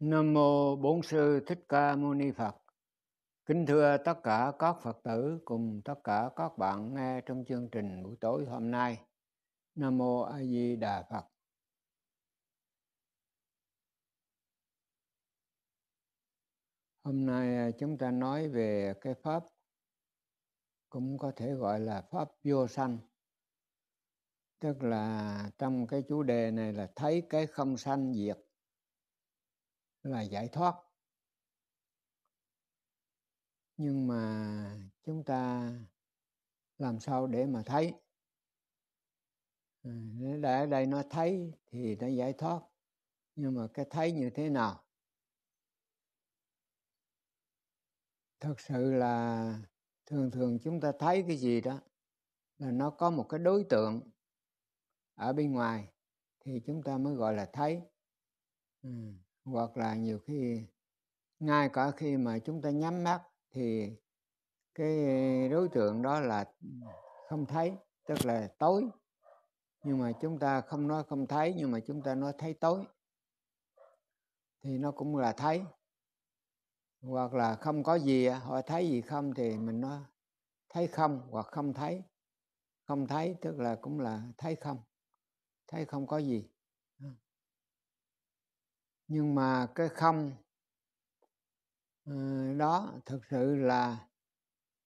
Nam mô Bổn sư Thích Ca Mâu Ni Phật. Kính thưa tất cả các Phật tử cùng tất cả các bạn nghe trong chương trình buổi tối hôm nay. Nam mô A Di Đà Phật. Hôm nay à, chúng ta nói về cái pháp cũng có thể gọi là pháp vô sanh. Tức là trong cái chủ đề này là thấy cái không sanh diệt là giải thoát nhưng mà chúng ta làm sao để mà thấy ừ, đã ở đây nó thấy thì nó giải thoát nhưng mà cái thấy như thế nào thật sự là thường thường chúng ta thấy cái gì đó là nó có một cái đối tượng ở bên ngoài thì chúng ta mới gọi là thấy ừ hoặc là nhiều khi ngay cả khi mà chúng ta nhắm mắt thì cái đối tượng đó là không thấy tức là tối nhưng mà chúng ta không nói không thấy nhưng mà chúng ta nói thấy tối thì nó cũng là thấy hoặc là không có gì họ thấy gì không thì mình nói thấy không hoặc không thấy không thấy tức là cũng là thấy không thấy không có gì nhưng mà cái không ờ, đó thực sự là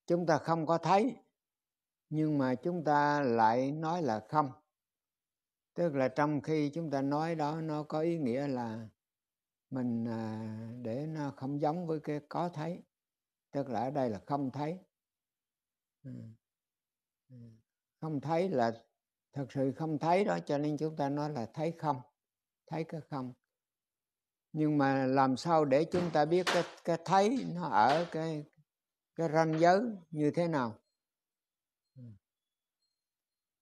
chúng ta không có thấy nhưng mà chúng ta lại nói là không tức là trong khi chúng ta nói đó nó có ý nghĩa là mình à, để nó không giống với cái có thấy tức là ở đây là không thấy ừ. Ừ. không thấy là thật sự không thấy đó cho nên chúng ta nói là thấy không thấy cái không nhưng mà làm sao để chúng ta biết cái cái thấy nó ở cái cái ranh giới như thế nào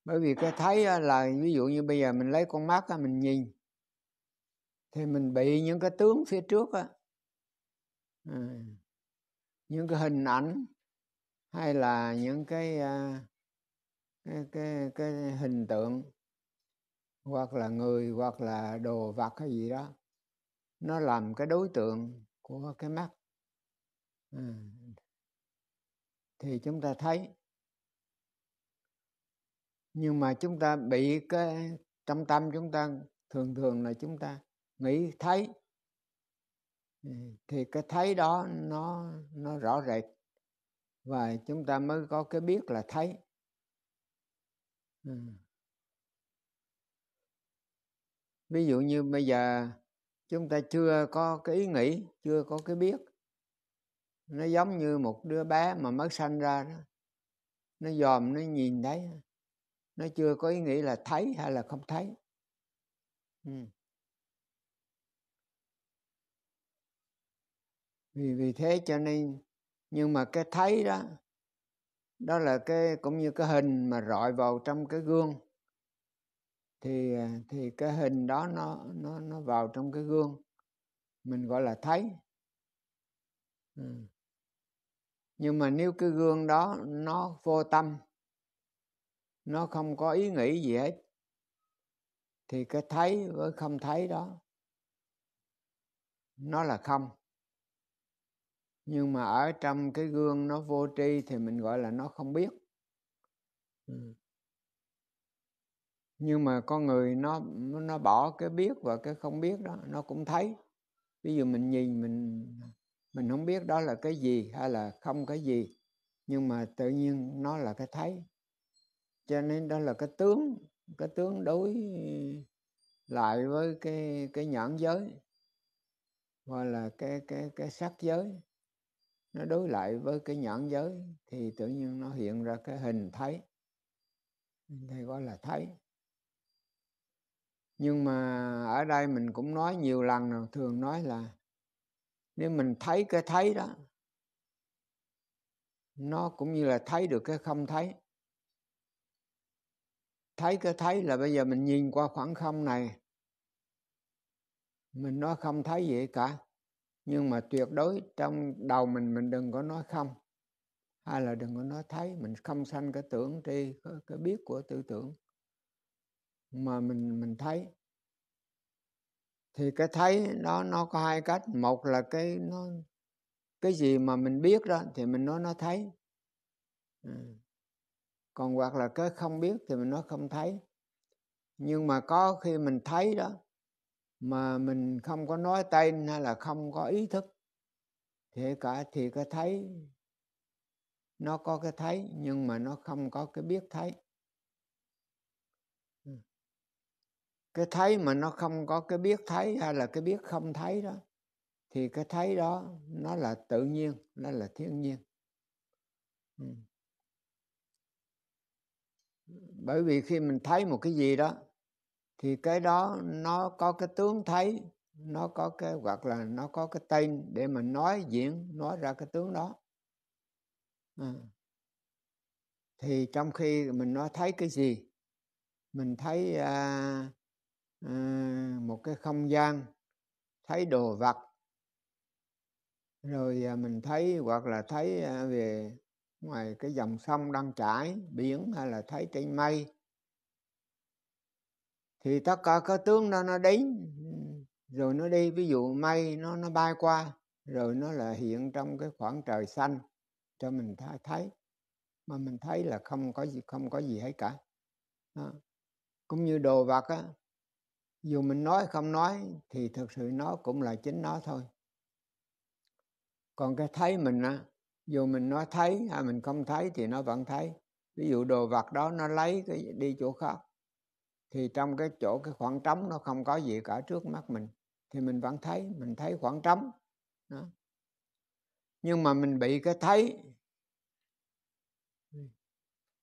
bởi vì cái thấy là ví dụ như bây giờ mình lấy con mắt mình nhìn thì mình bị những cái tướng phía trước á à, những cái hình ảnh hay là những cái à, cái cái, cái hình tượng hoặc là người hoặc là đồ vật hay gì đó nó làm cái đối tượng của cái mắt ừ. thì chúng ta thấy nhưng mà chúng ta bị cái trong tâm chúng ta thường thường là chúng ta nghĩ thấy ừ, thì cái thấy đó nó nó rõ rệt và chúng ta mới có cái biết là thấy ừ. ví dụ như bây giờ chúng ta chưa có cái ý nghĩ chưa có cái biết nó giống như một đứa bé mà mới sanh ra đó nó dòm nó nhìn thấy nó chưa có ý nghĩ là thấy hay là không thấy ừ. vì vì thế cho nên nhưng mà cái thấy đó đó là cái cũng như cái hình mà rọi vào trong cái gương thì à, thì cái hình đó nó nó nó vào trong cái gương mình gọi là thấy ừ. nhưng mà nếu cái gương đó nó vô tâm nó không có ý nghĩ gì hết thì cái thấy với không thấy đó nó là không nhưng mà ở trong cái gương nó vô tri thì mình gọi là nó không biết ừ nhưng mà con người nó nó bỏ cái biết và cái không biết đó nó cũng thấy ví dụ mình nhìn mình mình không biết đó là cái gì hay là không cái gì nhưng mà tự nhiên nó là cái thấy cho nên đó là cái tướng cái tướng đối lại với cái cái nhãn giới hoặc là cái cái cái sắc giới nó đối lại với cái nhãn giới thì tự nhiên nó hiện ra cái hình thấy thầy gọi là thấy nhưng mà ở đây mình cũng nói nhiều lần rồi thường nói là nếu mình thấy cái thấy đó nó cũng như là thấy được cái không thấy thấy cái thấy là bây giờ mình nhìn qua khoảng không này mình nói không thấy gì cả nhưng mà tuyệt đối trong đầu mình mình đừng có nói không hay là đừng có nói thấy mình không sanh cái tưởng tri cái, cái biết của tư tưởng mà mình mình thấy thì cái thấy nó nó có hai cách một là cái nó cái gì mà mình biết đó thì mình nói nó thấy ừ. còn hoặc là cái không biết thì mình nói không thấy nhưng mà có khi mình thấy đó mà mình không có nói tên hay là không có ý thức thì cả thì cái thấy nó có cái thấy nhưng mà nó không có cái biết thấy cái thấy mà nó không có cái biết thấy hay là cái biết không thấy đó thì cái thấy đó nó là tự nhiên nó là thiên nhiên bởi vì khi mình thấy một cái gì đó thì cái đó nó có cái tướng thấy nó có cái hoặc là nó có cái tên để mình nói diễn nói ra cái tướng đó à. thì trong khi mình nói thấy cái gì mình thấy à, một cái không gian thấy đồ vật rồi à, mình thấy hoặc là thấy à, về ngoài cái dòng sông đang chảy biển hay là thấy trên mây thì tất cả các tướng đó nó đến rồi nó đi ví dụ mây nó nó bay qua rồi nó là hiện trong cái khoảng trời xanh cho mình thấy mà mình thấy là không có gì không có gì hết cả đó. cũng như đồ vật á dù mình nói không nói thì thực sự nó cũng là chính nó thôi còn cái thấy mình á dù mình nói thấy hay mình không thấy thì nó vẫn thấy ví dụ đồ vật đó nó lấy cái đi chỗ khác thì trong cái chỗ cái khoảng trống nó không có gì cả trước mắt mình thì mình vẫn thấy mình thấy khoảng trống đó. nhưng mà mình bị cái thấy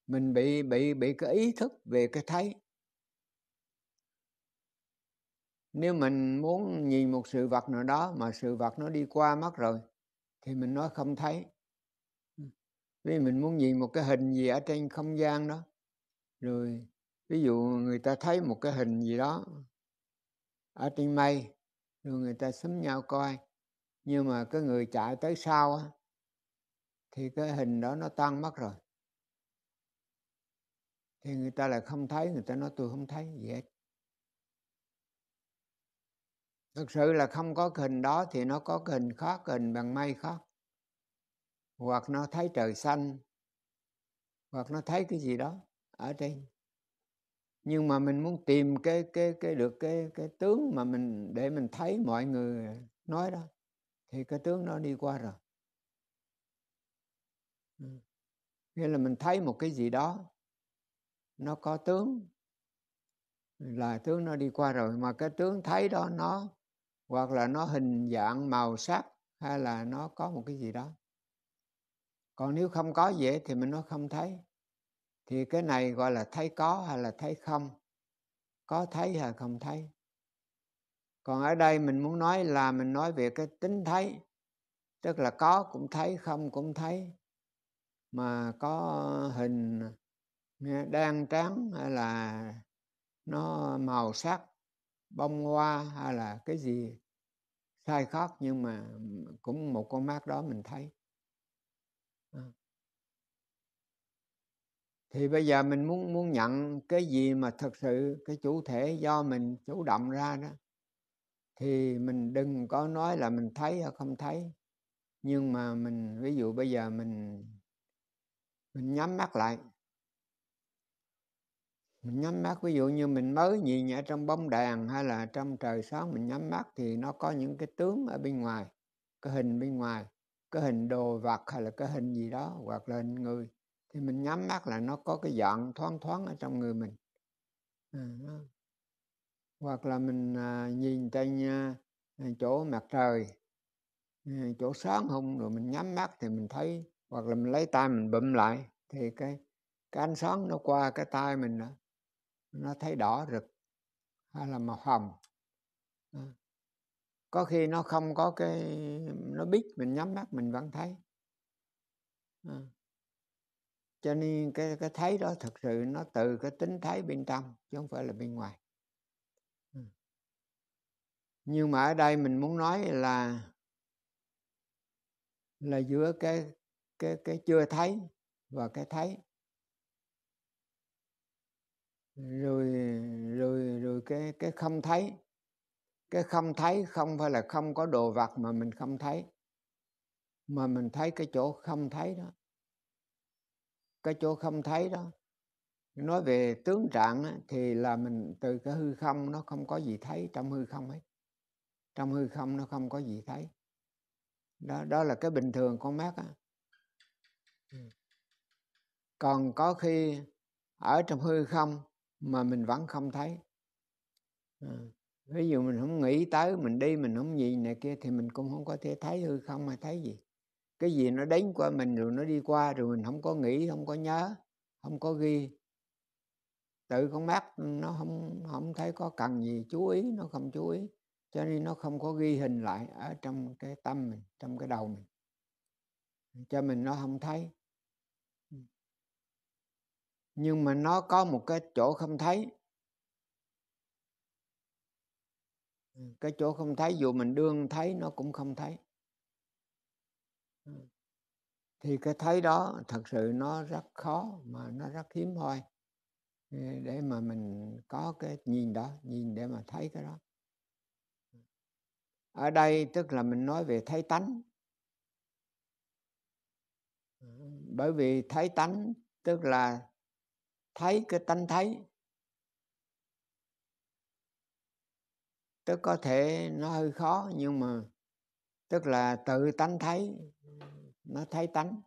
mình bị bị bị cái ý thức về cái thấy nếu mình muốn nhìn một sự vật nào đó mà sự vật nó đi qua mất rồi thì mình nói không thấy vì mình muốn nhìn một cái hình gì ở trên không gian đó rồi ví dụ người ta thấy một cái hình gì đó ở trên mây rồi người ta xúm nhau coi nhưng mà cái người chạy tới sau á thì cái hình đó nó tan mất rồi thì người ta lại không thấy người ta nói tôi không thấy gì hết thực sự là không có hình đó thì nó có hình khó hình bằng mây khác hoặc nó thấy trời xanh hoặc nó thấy cái gì đó ở trên nhưng mà mình muốn tìm cái cái cái được cái cái tướng mà mình để mình thấy mọi người nói đó thì cái tướng nó đi qua rồi ừ. nghĩa là mình thấy một cái gì đó nó có tướng là tướng nó đi qua rồi mà cái tướng thấy đó nó hoặc là nó hình dạng màu sắc hay là nó có một cái gì đó còn nếu không có vậy thì mình nói không thấy thì cái này gọi là thấy có hay là thấy không có thấy hay không thấy còn ở đây mình muốn nói là mình nói về cái tính thấy tức là có cũng thấy không cũng thấy mà có hình đen trắng hay là nó màu sắc bông hoa hay là cái gì sai khác nhưng mà cũng một con mắt đó mình thấy à. thì bây giờ mình muốn muốn nhận cái gì mà thật sự cái chủ thể do mình chủ động ra đó thì mình đừng có nói là mình thấy hay không thấy nhưng mà mình ví dụ bây giờ mình mình nhắm mắt lại mình nhắm mắt ví dụ như mình mới nhìn ở trong bóng đèn hay là trong trời sáng mình nhắm mắt thì nó có những cái tướng ở bên ngoài cái hình bên ngoài cái hình đồ vật hay là cái hình gì đó hoặc là hình người thì mình nhắm mắt là nó có cái dạng thoáng thoáng ở trong người mình à, đó. hoặc là mình à, nhìn trên à, chỗ mặt trời à, chỗ sáng không rồi mình nhắm mắt thì mình thấy hoặc là mình lấy tay mình bụm lại thì cái cái ánh sáng nó qua cái tay mình đó nó thấy đỏ rực hay là màu hồng ừ. có khi nó không có cái nó biết mình nhắm mắt mình vẫn thấy ừ. cho nên cái cái thấy đó thực sự nó từ cái tính thấy bên trong chứ không phải là bên ngoài ừ. nhưng mà ở đây mình muốn nói là là giữa cái cái cái chưa thấy và cái thấy rồi rồi rồi cái cái không thấy cái không thấy không phải là không có đồ vật mà mình không thấy mà mình thấy cái chỗ không thấy đó cái chỗ không thấy đó nói về tướng trạng á, thì là mình từ cái hư không nó không có gì thấy trong hư không ấy trong hư không nó không có gì thấy đó đó là cái bình thường con mắt á ừ. còn có khi ở trong hư không mà mình vẫn không thấy à, ví dụ mình không nghĩ tới mình đi mình không gì này kia thì mình cũng không có thể thấy hư không hay thấy gì cái gì nó đến qua mình rồi nó đi qua rồi mình không có nghĩ không có nhớ không có ghi tự con mắt nó không không thấy có cần gì chú ý nó không chú ý cho nên nó không có ghi hình lại ở trong cái tâm mình trong cái đầu mình cho mình nó không thấy nhưng mà nó có một cái chỗ không thấy cái chỗ không thấy dù mình đương thấy nó cũng không thấy thì cái thấy đó thật sự nó rất khó mà nó rất hiếm hoi để mà mình có cái nhìn đó nhìn để mà thấy cái đó ở đây tức là mình nói về thấy tánh bởi vì thấy tánh tức là thấy cái tánh thấy tức có thể nó hơi khó nhưng mà tức là tự tánh thấy nó thấy tánh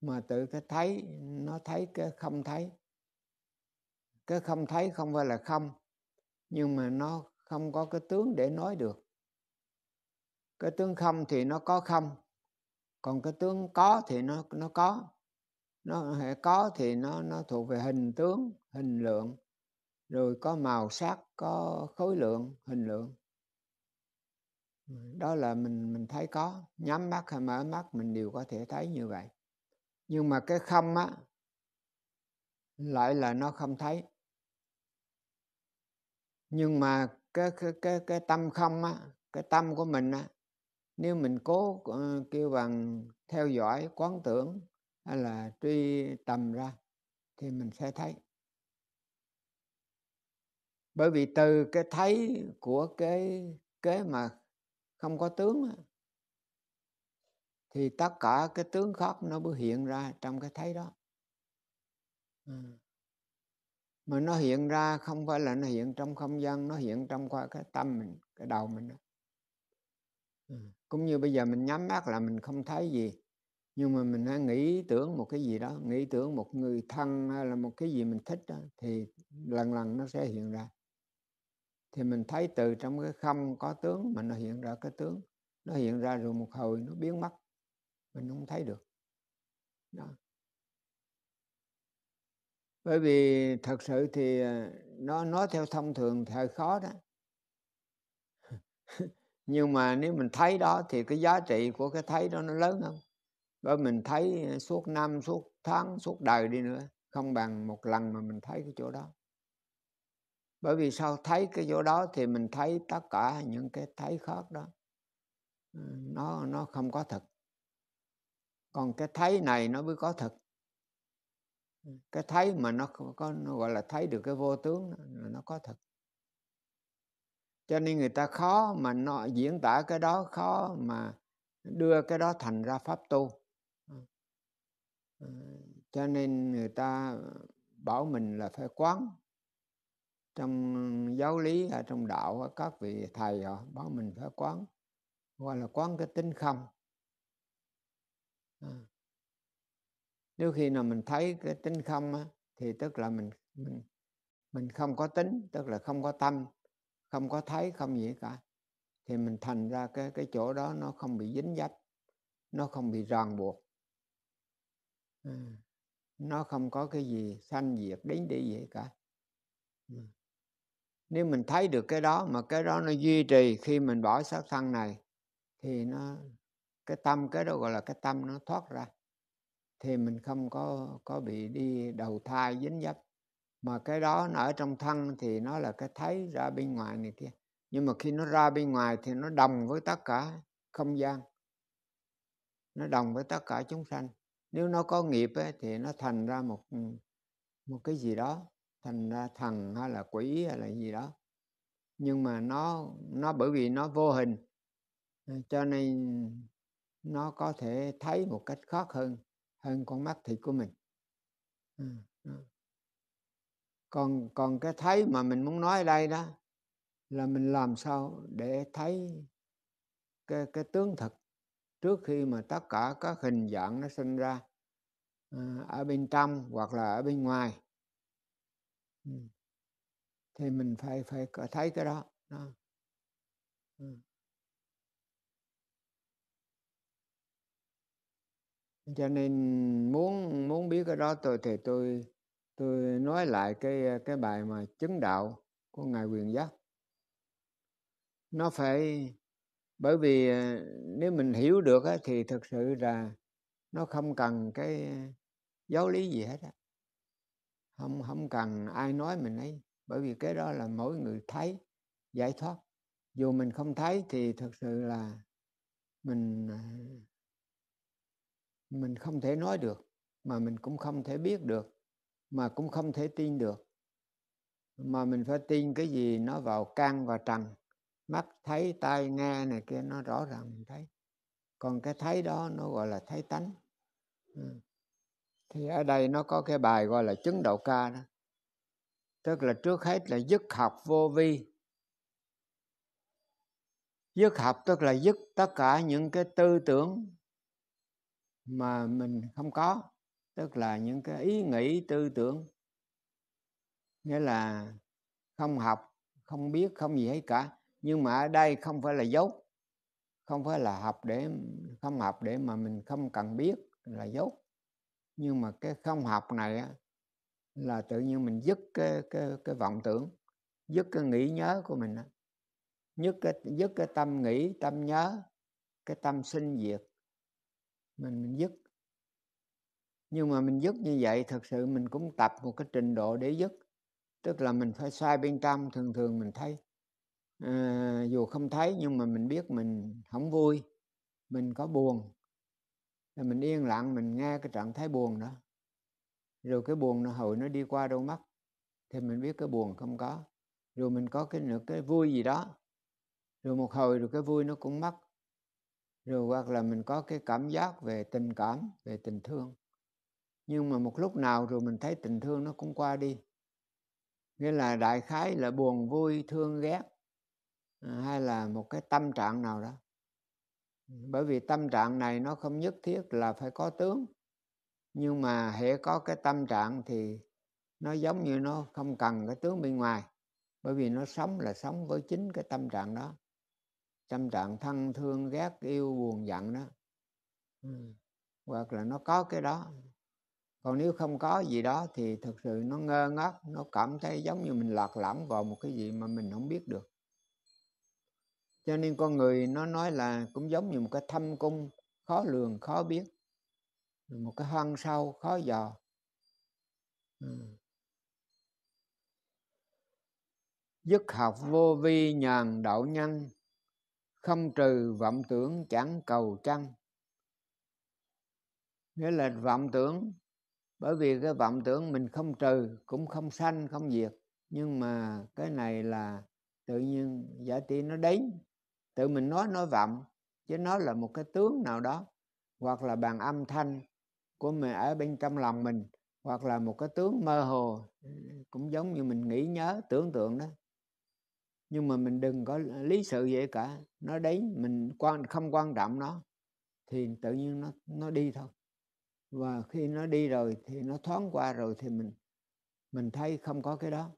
mà tự cái thấy nó thấy cái không thấy cái không thấy không phải là không nhưng mà nó không có cái tướng để nói được cái tướng không thì nó có không còn cái tướng có thì nó nó có nó có thì nó nó thuộc về hình tướng hình lượng rồi có màu sắc có khối lượng hình lượng đó là mình mình thấy có nhắm mắt hay mở mắt mình đều có thể thấy như vậy nhưng mà cái không á lại là nó không thấy nhưng mà cái cái cái, cái tâm không á cái tâm của mình á nếu mình cố ờ, kêu bằng theo dõi quán tưởng hay là truy tầm ra thì mình sẽ thấy bởi vì từ cái thấy của cái cái mà không có tướng thì tất cả cái tướng khác nó mới hiện ra trong cái thấy đó ừ. mà nó hiện ra không phải là nó hiện trong không gian nó hiện trong qua cái tâm mình cái đầu mình đó. Ừ. cũng như bây giờ mình nhắm mắt là mình không thấy gì nhưng mà mình đã nghĩ tưởng một cái gì đó nghĩ tưởng một người thân hay là một cái gì mình thích đó, thì lần lần nó sẽ hiện ra thì mình thấy từ trong cái không có tướng mà nó hiện ra cái tướng nó hiện ra rồi một hồi nó biến mất mình không thấy được đó. bởi vì thật sự thì à, nó nói theo thông thường thì hơi khó đó nhưng mà nếu mình thấy đó thì cái giá trị của cái thấy đó nó lớn hơn bởi mình thấy ờ, suốt năm suốt tháng suốt đời đi nữa không bằng một lần mà mình thấy cái chỗ đó bởi vì sao thấy cái chỗ đó thì mình thấy tất cả những cái thấy khác đó ờ, nó nó không có thật còn cái thấy này nó mới có thật ừ, cái thấy mà nó có nó gọi là thấy được cái vô tướng nó, nó có thật cho nên người ta khó mà nó diễn tả cái đó khó mà đưa cái đó thành ra pháp tu Ờ, cho nên người ta bảo mình là phải quán trong giáo lý hay trong đạo các vị thầy họ bảo mình phải quán gọi là quán cái tính không à. nếu khi nào mình thấy cái tính không á, thì tức là mình mình mình không có tính tức là không có tâm không có thấy không gì cả thì mình thành ra cái cái chỗ đó nó không bị dính dấp nó không bị ràng buộc Ừ. nó không có cái gì sanh diệt đến đi vậy cả ừ. nếu mình thấy được cái đó mà cái đó nó duy trì khi mình bỏ sát thân này thì nó cái tâm cái đó gọi là cái tâm nó thoát ra thì mình không có có bị đi đầu thai dính dấp mà cái đó nó ở trong thân thì nó là cái thấy ra bên ngoài này kia nhưng mà khi nó ra bên ngoài thì nó đồng với tất cả không gian nó đồng với tất cả chúng sanh nếu nó có nghiệp ấy, thì nó thành ra một ừ, một cái gì đó thành ra thần hay là quỷ hay là gì đó nhưng mà nó nó bởi vì nó vô hình ờ, cho nên nó có thể thấy một cách khác hơn hơn con mắt thịt của mình ừ, còn còn cái thấy mà mình muốn nói đây đó là mình làm sao để thấy cái cái tướng thật trước khi mà tất cả các hình dạng nó sinh ra à, ở bên trong hoặc là ở bên ngoài ừ. thì mình phải phải thấy cái đó, đó. Ừ. cho nên muốn muốn biết cái đó tôi thì tôi tôi nói lại cái cái bài mà chứng đạo của ngài quyền giác nó phải bởi vì ờ, nếu mình hiểu được thì thực sự là nó không cần cái giáo lý gì hết á. không không cần ai nói mình ấy bởi vì cái đó là mỗi người thấy giải thoát dù mình không thấy thì thực sự là mình ờ, mình không thể nói được mà mình cũng không thể biết được mà cũng không thể tin được mà mình phải tin cái gì nó vào can và trần mắt thấy tai nghe này kia nó rõ ràng mình thấy còn cái thấy đó nó gọi là thấy tánh ừ. thì ở đây nó có cái bài gọi là chứng đạo ca đó tức là trước hết là dứt học vô vi dứt học tức là dứt tất cả những cái tư tưởng mà mình không có tức là những cái ý nghĩ tư tưởng nghĩa là không học không biết không gì hết cả nhưng mà ở đây không phải là dốt không phải là học để không học để mà mình không cần biết là dốt nhưng mà cái không học này á, là tự nhiên mình dứt cái cái cái vọng tưởng dứt cái nghĩ nhớ của mình dứt cái dứt cái tâm nghĩ tâm nhớ cái tâm sinh diệt mình mình dứt nhưng mà mình dứt như vậy thật sự mình cũng tập một cái trình độ để dứt tức là mình phải xoay bên trong thường thường mình thấy à, dù không thấy nhưng mà mình biết mình không vui mình có buồn là mình yên lặng mình nghe cái trạng thái buồn đó rồi cái buồn nó hồi nó đi qua đâu mất thì mình biết cái buồn không có rồi mình có cái nữa cái vui gì đó rồi một hồi rồi cái vui nó cũng mất rồi hoặc là mình có cái cảm giác về tình cảm về tình thương nhưng mà một lúc nào rồi mình thấy tình thương nó cũng qua đi nghĩa là đại khái là buồn vui thương ghét Ờ, hay là một cái tâm trạng nào đó ừ, bởi vì tâm trạng này nó không nhất thiết là phải có tướng nhưng mà hệ có cái tâm trạng thì nó giống như nó không cần cái tướng bên ngoài bởi vì nó sống là sống với chính cái tâm trạng đó tâm trạng thân thương ghét yêu buồn giận đó ừ, hoặc là nó có cái đó còn nếu không có gì đó thì thực sự nó ngơ ngác nó cảm thấy giống như mình lạc lõng vào một cái gì mà mình không biết được cho nên con người nó nói là cũng giống như một cái thâm cung khó lường khó biết một cái hoang sâu khó dò ừ. dứt học vô vi nhàn đạo nhân không trừ vọng tưởng chẳng cầu chăng? nghĩa là vọng tưởng bởi vì cái vọng tưởng mình không trừ cũng không sanh không diệt nhưng mà cái này là tự nhiên giả tiên nó đến tự mình nói nói vọng chứ nó là một cái tướng nào đó hoặc là bằng âm thanh của mình ở bên trong lòng mình hoặc là một cái tướng mơ hồ cũng giống như mình nghĩ nhớ tưởng tượng đó nhưng mà mình đừng có lý sự vậy cả nó đấy mình quan không quan trọng nó thì tự nhiên nó nó đi thôi và khi nó đi rồi thì nó thoáng qua rồi thì mình mình thấy không có cái đó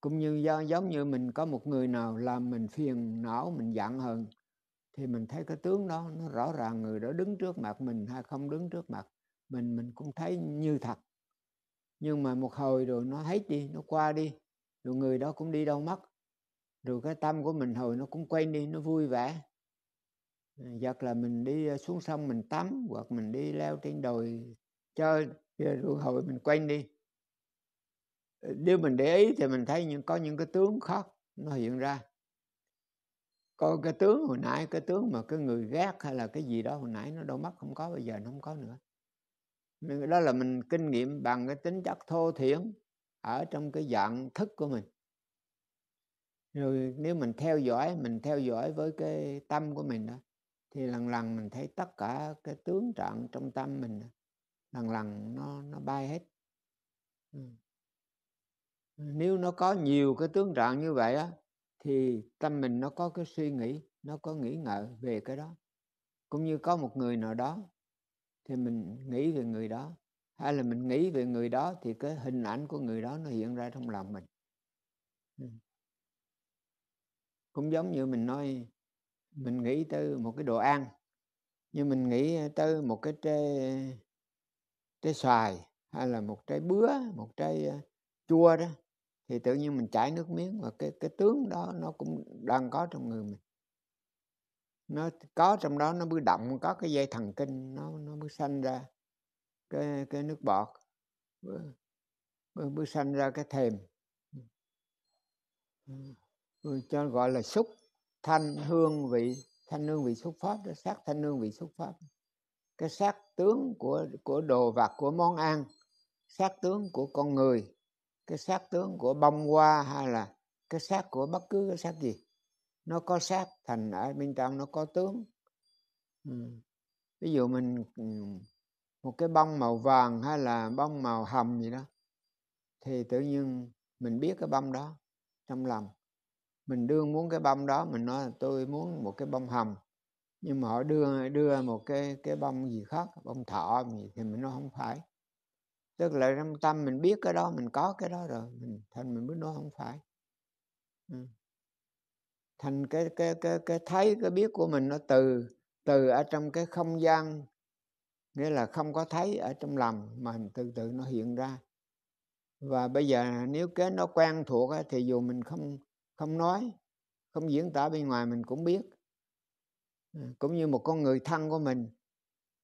cũng như do giống như mình có một người nào làm mình phiền não mình giận hờn thì mình thấy cái tướng đó nó rõ ràng người đó đứng trước mặt mình hay không đứng trước mặt mình mình cũng thấy như thật nhưng mà một hồi rồi nó hết đi nó qua đi rồi người đó cũng đi đâu mất rồi cái tâm của mình hồi nó cũng quay đi nó vui vẻ giật là mình đi ờ, xuống sông mình tắm hoặc mình đi leo trên đồi chơi rồi hồi mình quay đi nếu mình để ý thì mình thấy những có những cái tướng khác nó hiện ra có cái tướng hồi nãy cái tướng mà cái người ghét hay là cái gì đó hồi nãy nó đâu mất không có bây giờ nó không có nữa đó là mình kinh nghiệm bằng cái tính chất thô thiển ở trong cái dạng thức của mình rồi nếu mình theo dõi mình theo dõi với cái tâm của mình đó thì lần lần mình thấy tất cả cái tướng trạng trong tâm mình lần lần nó nó bay hết ừ nếu nó có nhiều cái tướng trạng như vậy á thì tâm mình nó có cái suy nghĩ nó có nghĩ ngợi về cái đó cũng như có một người nào đó thì mình nghĩ về người đó hay là mình nghĩ về người đó thì cái hình ảnh của người đó nó hiện ra trong lòng mình ừ. cũng giống như mình nói mình nghĩ tới một cái đồ ăn nhưng mình nghĩ tới một cái trái trái xoài hay là một trái bứa một trái ờ, chua đó thì tự nhiên mình chảy nước miếng và cái cái tướng đó nó cũng đang có trong người mình nó có trong đó nó mới động có cái dây thần kinh nó nó mới sanh ra cái cái nước bọt mới, mới sanh ra cái thềm ừ, cho gọi là xúc thanh hương vị thanh hương vị xúc pháp đó sát thanh hương vị xúc pháp cái sát tướng của của đồ vật của món ăn sát tướng của con người cái xác tướng của bông hoa hay là cái xác của bất cứ cái xác gì nó có xác thành ở bên trong nó có tướng ừ. ví dụ mình ừ, một cái bông màu vàng hay là bông màu hồng gì đó thì tự nhiên mình biết cái bông đó trong lòng mình đương muốn cái bông đó mình nói là tôi muốn một cái bông hồng nhưng mà họ đưa đưa một cái cái bông gì khác bông thọ gì thì mình nói không phải tức là trong tâm mình biết cái đó mình có cái đó rồi mình thành mình mới nói không phải thành cái cái cái cái thấy cái biết của mình nó từ từ ở trong cái không gian nghĩa là không có thấy ở trong lòng mà từ từ nó hiện ra và bây giờ nếu cái nó quen thuộc thì dù mình không không nói không diễn tả bên ngoài mình cũng biết cũng như một con người thân của mình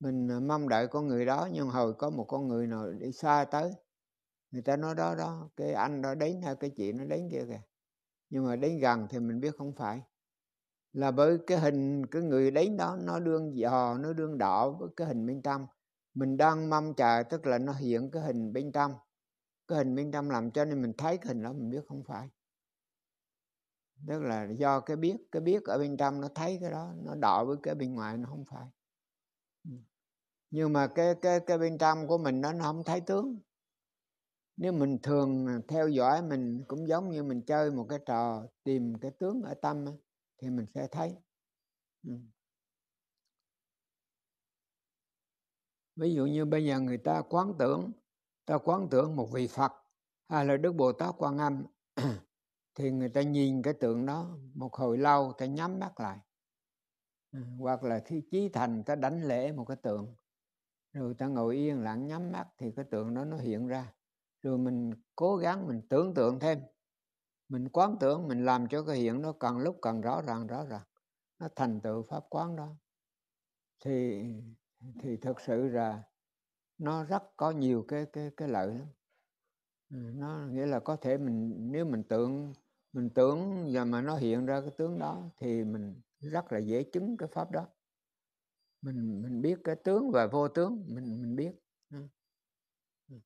mình à, mong đợi con người đó nhưng hồi có một con người nào đi xa tới người ta nói đó đó cái anh đó đến hay cái chị nó đến kia kìa nhưng mà đến gần thì mình biết không phải là bởi cái hình cái người đến đó nó đương dò nó đương đỏ với cái hình bên trong mình đang mong chờ tức là nó hiện cái hình bên trong cái hình bên trong làm cho nên mình thấy cái hình đó mình biết không phải tức là do cái biết cái biết ở bên trong nó thấy cái đó nó đỏ với cái bên ngoài nó không phải nhưng mà cái cái cái bên trong của mình nó, nó không thấy tướng nếu mình thường theo dõi mình cũng giống như mình chơi một cái trò tìm cái tướng ở tâm thì mình sẽ thấy ừ. ví dụ như bây giờ người ta quán tưởng ta quán tưởng một vị phật hay là đức bồ tát quan âm thì người ta nhìn cái tượng đó một hồi lâu ta nhắm mắt lại ừ, hoặc là khi chí thành ta đánh lễ một cái tượng rồi ta ngồi yên lặng nhắm mắt thì cái tượng đó nó hiện ra rồi mình cố gắng mình tưởng tượng thêm mình quán tưởng mình làm cho cái hiện nó càng lúc càng rõ ràng rõ ràng nó thành tựu pháp quán đó thì thì thực sự là nó rất có nhiều cái cái cái lợi lắm ừ, nó nghĩa là có thể mình nếu mình tưởng mình tưởng và mà nó hiện ra cái tướng đó thì mình rất là dễ chứng cái pháp đó mình mình biết cái tướng và vô tướng mình mình biết ừ. Ừ.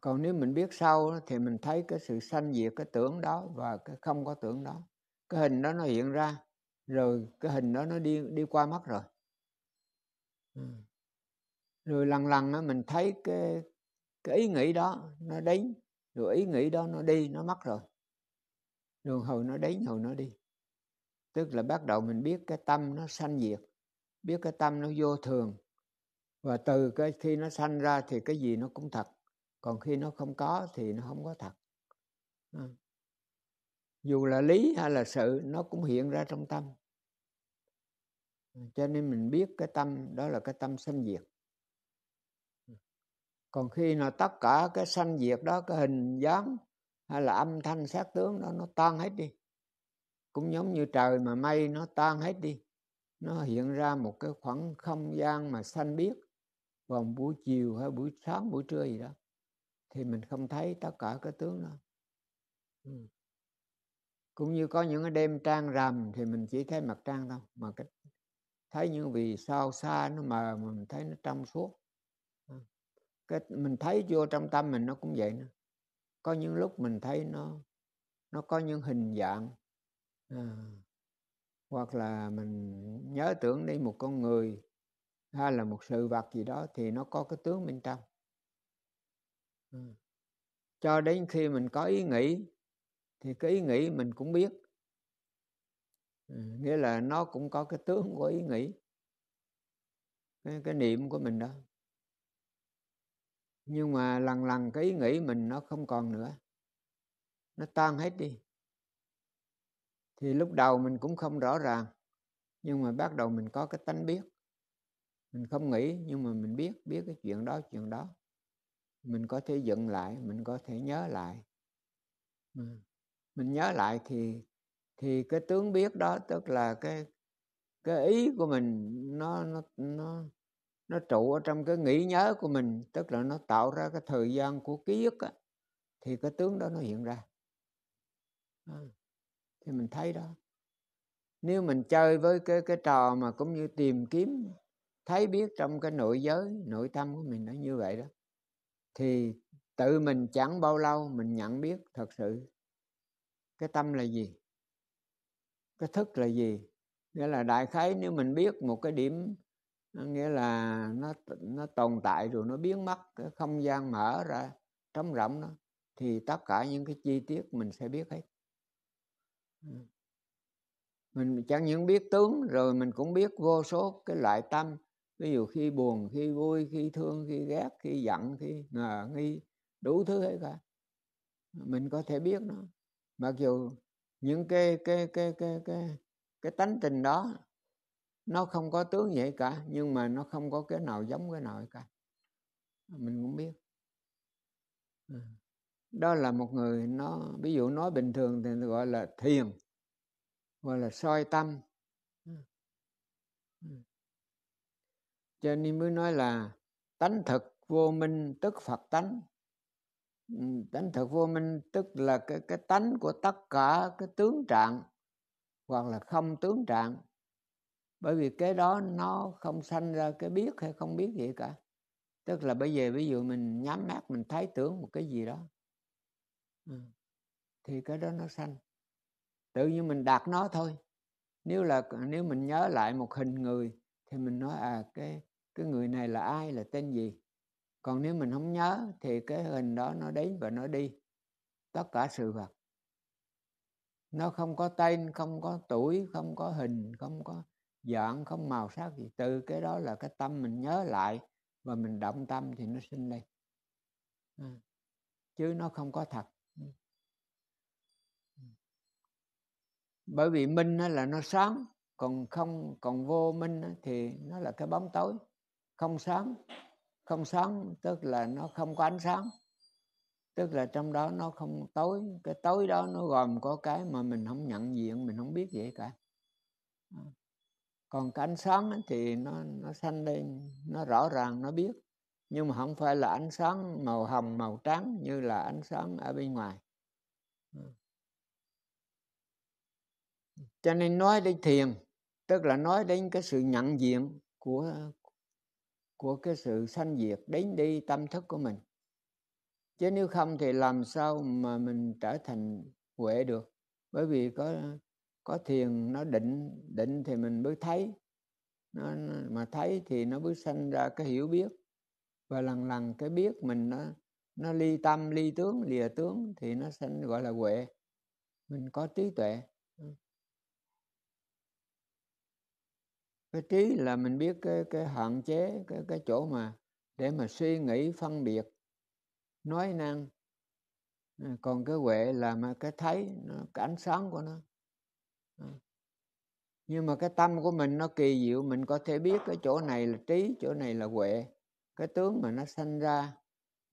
còn nếu mình biết sâu thì mình thấy cái sự sanh diệt cái tưởng đó và cái không có tưởng đó cái hình đó nó hiện ra rồi cái hình đó nó đi đi qua mắt rồi ừ. rồi lần lần mình thấy cái cái ý nghĩ đó nó đến rồi ý nghĩ đó nó đi nó mất rồi rồi hồi nó đến hồi nó đi tức là bắt đầu mình biết cái tâm nó sanh diệt biết cái tâm nó vô thường và từ cái khi nó sanh ra thì cái gì nó cũng thật còn khi nó không có thì nó không có thật à. dù là lý hay là sự nó cũng hiện ra trong tâm cho nên mình biết cái tâm đó là cái tâm sanh diệt còn khi nào tất cả cái sanh diệt đó cái hình dáng hay là âm thanh sát tướng đó nó tan hết đi cũng giống như trời mà mây nó tan hết đi nó hiện ra một cái khoảng không gian mà xanh biếc vào buổi chiều hay buổi sáng buổi trưa gì đó thì mình không thấy tất cả cái tướng đó ừ. cũng như có những cái đêm trăng rằm thì mình chỉ thấy mặt trăng thôi mà cái, thấy những vì sao xa nó mờ mà mình thấy nó trong suốt ừ. cái mình thấy vô trong tâm mình nó cũng vậy nữa có những lúc mình thấy nó nó có những hình dạng à hoặc là mình nhớ tưởng đi một con người hay là một sự vật gì đó thì nó có cái tướng bên trong ừ. cho đến khi mình có ý nghĩ thì cái ý nghĩ mình cũng biết ừ, nghĩa là nó cũng có cái tướng của ý nghĩ cái, cái niệm của mình đó nhưng mà lần lần cái ý nghĩ mình nó không còn nữa nó tan hết đi thì lúc đầu mình cũng không rõ ràng nhưng mà bắt đầu mình có cái tánh biết mình không nghĩ nhưng mà mình biết biết cái chuyện đó chuyện đó mình có thể dựng lại mình có thể nhớ lại ừ. mình nhớ lại thì thì cái tướng biết đó tức là cái cái ý của mình nó nó nó nó trụ ở trong cái nghĩ nhớ của mình tức là nó tạo ra cái thời gian của ký ức á, thì cái tướng đó nó hiện ra à thì mình thấy đó nếu mình chơi với cái cái trò mà cũng như tìm kiếm thấy biết trong cái nội giới nội tâm của mình nó như vậy đó thì tự mình chẳng bao lâu mình nhận biết thật sự cái tâm là gì cái thức là gì nghĩa là đại khái nếu mình biết một cái điểm nghĩa là nó nó tồn tại rồi nó biến mất cái không gian mở ra trống rỗng đó thì tất cả những cái chi tiết mình sẽ biết hết mình chẳng những biết tướng rồi mình cũng biết vô số cái loại tâm ví dụ khi buồn khi vui khi thương khi ghét khi giận khi ngờ nghi đủ thứ hết cả mình có thể biết nó mặc dù những cái cái cái cái cái cái tánh tình đó nó không có tướng vậy cả nhưng mà nó không có cái nào giống cái nào cả mình cũng biết à đó là một người nó ví dụ nói bình thường thì gọi là thiền gọi là soi tâm ừ. Ừ. cho nên mới nói là tánh thật vô minh tức phật tánh ừ, tánh thật vô minh tức là cái cái tánh của tất cả cái tướng trạng hoặc là không tướng trạng bởi vì cái đó nó không sanh ra cái biết hay không biết gì cả tức là bây giờ ví dụ mình nhắm mắt mình thấy tưởng một cái gì đó Ừ. thì cái đó nó sanh tự nhiên mình đạt nó thôi nếu là nếu mình nhớ lại một hình người thì mình nói à cái cái người này là ai là tên gì còn nếu mình không nhớ thì cái hình đó nó đến và nó đi tất cả sự vật nó không có tên không có tuổi không có hình không có dạng không màu sắc gì từ cái đó là cái tâm mình nhớ lại và mình động tâm thì nó sinh lên à. chứ nó không có thật bởi vì minh là nó sáng còn không còn vô minh thì nó là cái bóng tối không sáng không sáng tức là nó không có ánh sáng tức là trong đó nó không tối cái tối đó nó gồm có cái mà mình không nhận diện mình không biết gì cả à. còn cái ánh sáng thì nó nó xanh lên nó rõ ràng nó biết nhưng mà không phải là ánh sáng màu hồng màu trắng như là ánh sáng ở bên ngoài à cho nên nói đến thiền tức là nói đến cái sự nhận diện của của cái sự sanh diệt đến đi tâm thức của mình chứ nếu không thì làm sao mà mình trở thành huệ được bởi vì có có thiền nó định định thì mình mới thấy nó mà thấy thì nó mới sanh ra cái hiểu biết và lần lần cái biết mình nó nó ly tâm ly tướng lìa tướng thì nó sanh gọi là huệ mình có trí tuệ cái trí là mình biết cái cái hạn chế cái cái chỗ mà để mà suy nghĩ phân biệt nói năng ừ, còn cái huệ là mà cái thấy nó, cái ánh sáng của nó ừ. nhưng mà cái tâm của mình nó kỳ diệu mình có thể biết cái chỗ này là trí chỗ này là huệ cái tướng mà nó sanh ra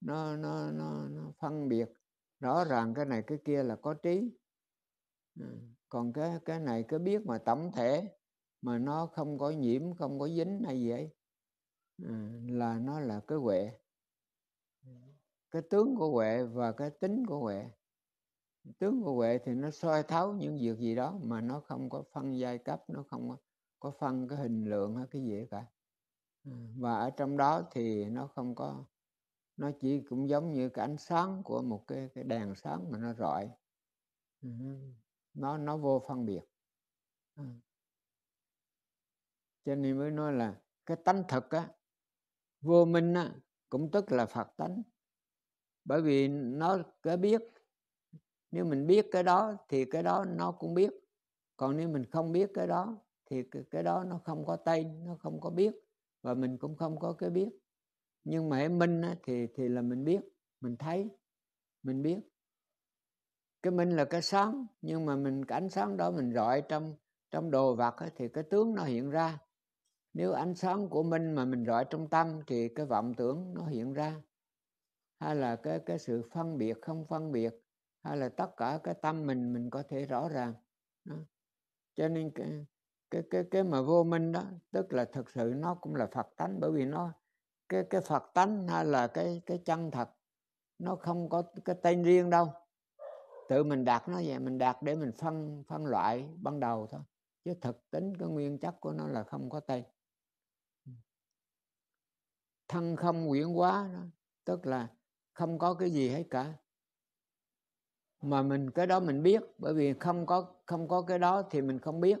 nó nó nó, nó phân biệt rõ ràng cái này cái kia là có trí ừ. còn cái cái này cái biết mà tổng thể mà nó không có nhiễm không có dính hay gì ấy à, là nó là cái huệ cái tướng của huệ và cái tính của huệ tướng của huệ thì nó soi thấu những việc gì đó mà nó không có phân giai cấp nó không có, có phân cái hình lượng hay cái gì cả à, và ở trong đó thì nó không có nó chỉ cũng giống như cái ánh sáng của một cái, cái đèn sáng mà nó rọi ừ, nó nó vô phân biệt ừ cho nên mới nói là cái tánh thật á vô minh á cũng tức là phật tánh bởi vì nó cái biết nếu mình biết cái đó thì cái đó nó cũng biết còn nếu mình không biết cái đó thì cái đó nó không có tay nó không có biết và mình cũng không có cái biết nhưng mà minh á, thì thì là mình biết mình thấy mình biết cái minh là cái sáng nhưng mà mình cái ánh sáng đó mình rọi trong trong đồ vật á, thì cái tướng nó hiện ra nếu ánh sáng của minh mà mình rọi trong tâm thì cái vọng tưởng nó hiện ra hay là cái cái sự phân biệt không phân biệt hay là tất cả cái tâm mình mình có thể rõ ràng đó. cho nên cái, cái cái cái mà vô minh đó tức là thực sự nó cũng là phật tánh bởi vì nó cái cái phật tánh hay là cái cái chân thật nó không có cái tên riêng đâu tự mình đặt nó vậy mình đặt để mình phân phân loại ban đầu thôi chứ thực tính cái nguyên chất của nó là không có tên thân không quyển quá đó. tức là không có cái gì hết cả mà mình cái đó mình biết bởi vì không có không có cái đó thì mình không biết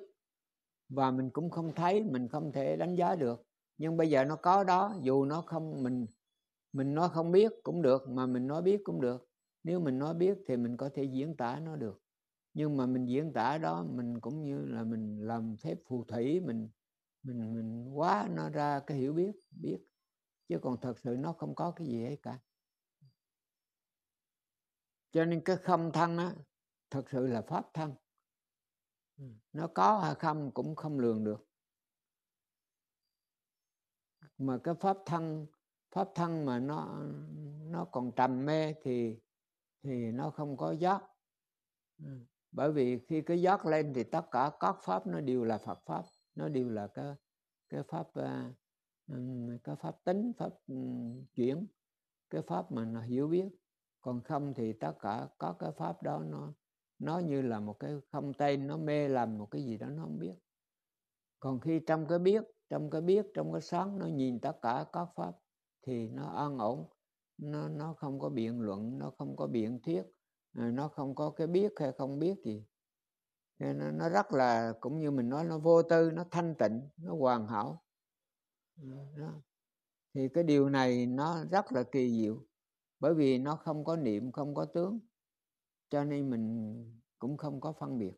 và mình cũng không thấy mình không thể đánh giá được nhưng bây giờ nó có đó dù nó không mình mình nói không biết cũng được mà mình nói biết cũng được nếu mình nói biết thì mình có thể diễn tả nó được nhưng mà mình diễn tả đó mình cũng như là mình làm phép phù thủy mình mình mình quá nó ra cái hiểu biết biết chứ còn thật sự nó không có cái gì hết cả cho nên cái không thân á thật sự là pháp thân ừ. nó có hay không cũng không lường được mà cái pháp thân pháp thân mà nó nó còn trầm mê thì thì nó không có giác ừ. bởi vì khi cái giác lên thì tất cả các pháp nó đều là Phật pháp nó đều là cái cái pháp uh, cái pháp tính pháp chuyển cái pháp mà nó hiểu biết còn không thì tất cả có cái pháp đó nó nó như là một cái không tên nó mê làm một cái gì đó nó không biết còn khi trong cái biết trong cái biết trong cái sáng nó nhìn tất cả các pháp thì nó an ổn nó nó không có biện luận nó không có biện thuyết nó không có cái biết hay không biết gì nên nó, nó rất là cũng như mình nói nó vô tư nó thanh tịnh nó hoàn hảo đó. thì cái điều này nó rất là kỳ diệu bởi vì nó không có niệm không có tướng cho nên mình cũng không có phân biệt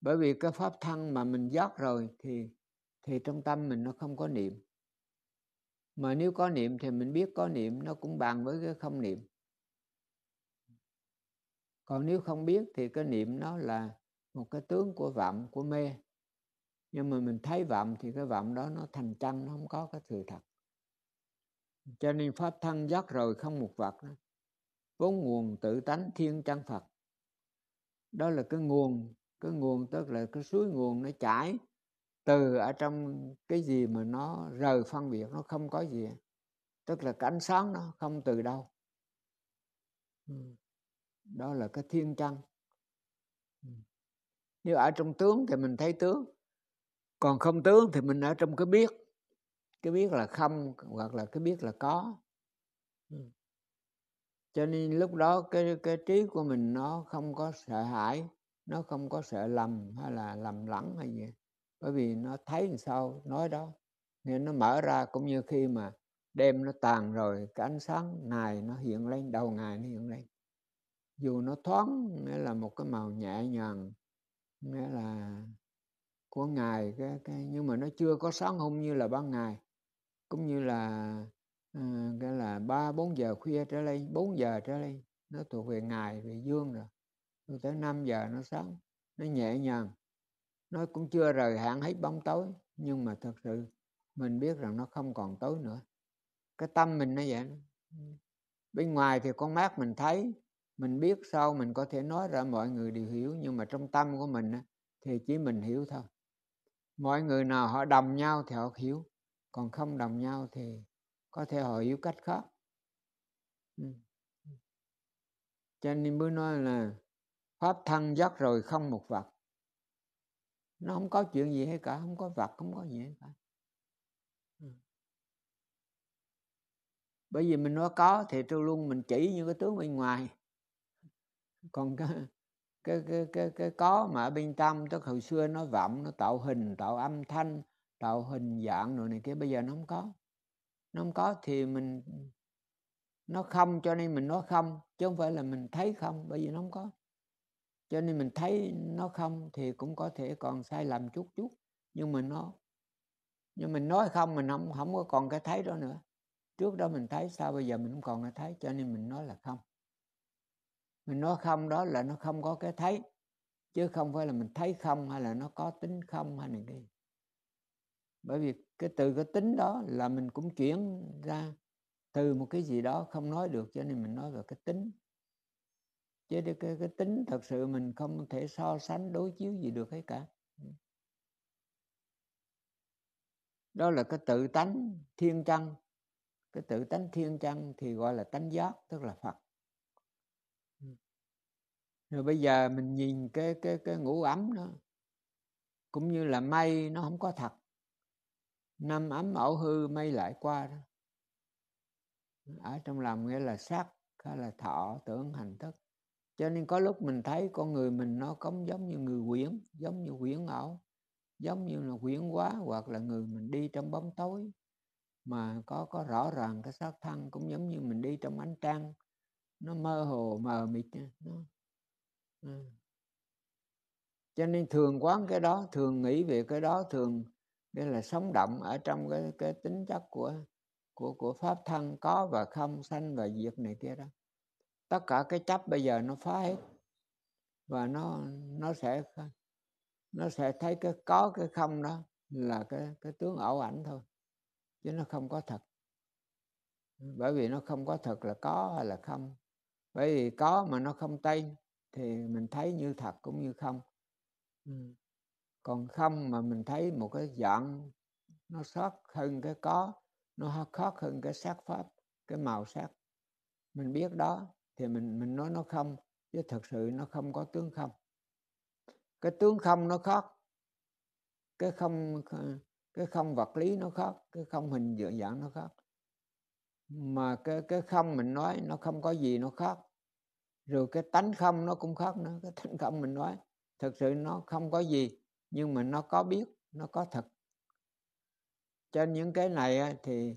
bởi vì cái pháp thân mà mình giác rồi thì thì trong tâm mình nó không có niệm mà nếu có niệm thì mình biết có niệm nó cũng bằng với cái không niệm còn nếu không biết thì cái niệm nó là một cái tướng của vọng của mê nhưng mà mình thấy vọng thì cái vọng đó nó thành chân nó không có cái sự thật cho nên pháp thân giác rồi không một vật đó. vốn nguồn tự tánh thiên chân phật đó là cái nguồn cái nguồn tức là cái suối nguồn nó chảy từ ở trong cái gì mà nó rời phân biệt nó không có gì tức là cái ánh sáng nó không từ đâu đó là cái thiên chân nếu ở trong tướng thì mình thấy tướng còn không tướng thì mình ở trong cái biết cái biết là không hoặc là cái biết là có ừ. cho nên lúc đó cái cái trí của mình nó không có sợ hãi nó không có sợ lầm hay là lầm lẫn hay gì bởi vì nó thấy làm sao nói đó nên nó mở ra cũng như khi mà đêm nó tàn rồi cái ánh sáng ngày nó hiện lên đầu ngày nó hiện lên dù nó thoáng nghĩa là một cái màu nhẹ nhàng nghĩa là của ngài cái, cái nhưng mà nó chưa có sáng hôm như là ban ngày cũng như là à, cái là ba bốn giờ khuya trở lên bốn giờ trở lên nó thuộc về ngày về dương rồi rồi tới năm giờ nó sáng nó nhẹ nhàng nó cũng chưa rời hạn hết bóng tối nhưng mà thật sự mình biết rằng nó không còn tối nữa cái tâm mình nó vậy bên ngoài thì con mắt mình thấy mình biết sau mình có thể nói ra mọi người đều hiểu nhưng mà trong tâm của mình thì chỉ mình hiểu thôi mọi người nào họ đồng nhau thì họ hiểu còn không đồng nhau thì có thể họ hiểu cách khác ừ. cho nên mới nói là pháp thân giác rồi không một vật nó không có chuyện gì hết cả không có vật không có gì hết cả ừ. bởi vì mình nói có thì tôi luôn mình chỉ những cái tướng bên ngoài còn cái cái cái cái cái có mà ở bên tâm tức hồi xưa nó vọng nó tạo hình tạo âm thanh tạo hình dạng rồi này kia bây giờ nó không có nó không có thì mình nó không cho nên mình nói không chứ không phải là mình thấy không bởi vì nó không có cho nên mình thấy nó không thì cũng có thể còn sai lầm chút chút nhưng mà nó nhưng mình nói không mình không không có còn cái thấy đó nữa trước đó mình thấy sao bây giờ mình không còn cái thấy cho nên mình nói là không mình nói không đó là nó không có cái thấy chứ không phải là mình thấy không hay là nó có tính không hay này kia bởi vì cái từ cái tính đó là mình cũng chuyển ra từ một cái gì đó không nói được cho nên mình nói về cái tính chứ cái, cái tính thật sự mình không thể so sánh đối chiếu gì được hết cả đó là cái tự tánh thiên chân cái tự tánh thiên chân thì gọi là tánh giác tức là phật rồi bây giờ mình nhìn cái cái cái ngủ ấm đó cũng như là mây nó không có thật năm ấm ảo hư mây lại qua đó ở trong lòng nghĩa là sắc hay là thọ tưởng hành thức cho nên có lúc mình thấy con người mình nó cũng giống như người quyển giống như quyển ảo giống như là quyển quá hoặc là người mình đi trong bóng tối mà có có rõ ràng cái xác thân cũng giống như mình đi trong ánh trăng nó mơ hồ mờ mịt nó Ừ. cho nên thường quán cái đó thường nghĩ về cái đó thường đây là sống động ở trong cái cái tính chất của của của pháp thân có và không sanh và diệt này kia đó tất cả cái chấp bây giờ nó phá hết và nó nó sẽ nó sẽ thấy cái có cái không đó là cái cái tướng ảo ảnh thôi chứ nó không có thật bởi vì nó không có thật là có hay là không bởi vì có mà nó không tên thì mình thấy như thật cũng như không ừ. còn không mà mình thấy một cái dạng nó sót hơn cái có nó khó hơn cái sắc pháp cái màu sắc mình biết đó thì mình mình nói nó không chứ thật sự nó không có tướng không cái tướng không nó khác cái không cái không vật lý nó khác cái không hình dạng nó khác mà cái cái không mình nói nó không có gì nó khác rồi cái tánh không nó cũng khác nữa cái tánh không mình nói thực sự nó không có gì nhưng mà nó có biết nó có thật cho những cái này thì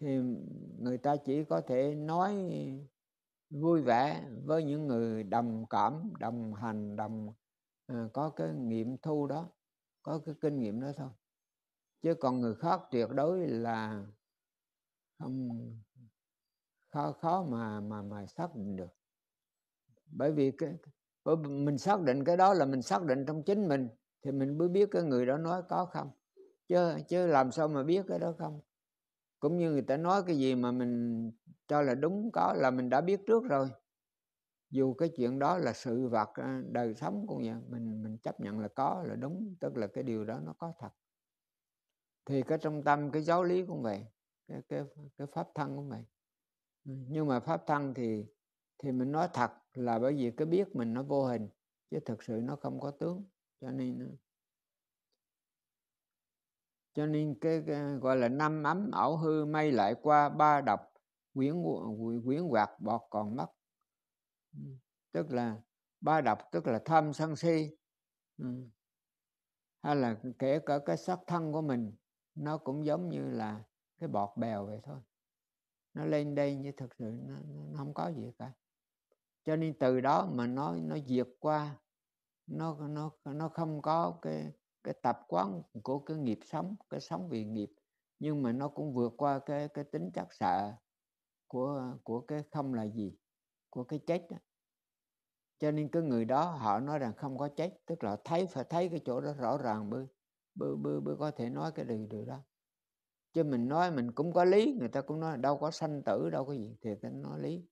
thì người ta chỉ có thể nói vui vẻ với những người đồng cảm đồng hành đồng à, có cái nghiệm thu đó có cái kinh nghiệm đó thôi chứ còn người khác tuyệt đối là không khó khó mà mà mà xác định được bởi vì cái mình xác định cái đó là mình xác định trong chính mình thì mình mới biết cái người đó nói có không chứ chứ làm sao mà biết cái đó không cũng như người ta nói cái gì mà mình cho là đúng có là mình đã biết trước rồi dù cái chuyện đó là sự vật ờ, đời sống cũng vậy mình mình chấp nhận là có là đúng tức là cái điều đó nó có thật thì cái trong tâm cái giáo lý cũng vậy cái cái cái pháp thân cũng vậy ừ, nhưng mà pháp thân thì thì mình nói thật là bởi vì cái biết mình nó vô hình chứ thực sự nó không có tướng cho nên ờ, cho nên cái, cái gọi là năm ấm ảo hư mây lại qua ba độc quyển quyển hoạt bọt còn mất tức là ba độc tức là tham sân si ừ. hay là kể cả cái sắc thân của mình nó cũng giống như là cái bọt bèo vậy thôi nó lên đây như thực sự nó, nó không có gì cả cho nên từ đó mà nó nó vượt qua nó nó nó không có cái cái tập quán của cái nghiệp sống cái sống vì nghiệp nhưng mà nó cũng vượt qua cái cái tính chắc sợ của của cái không là gì của cái chết đó. cho nên cái người đó họ nói rằng không có chết tức là thấy phải thấy cái chỗ đó rõ ràng mới mới mới, mới có thể nói cái điều điều đó chứ mình nói mình cũng có lý người ta cũng nói đâu có sanh tử đâu có gì thì ta nói lý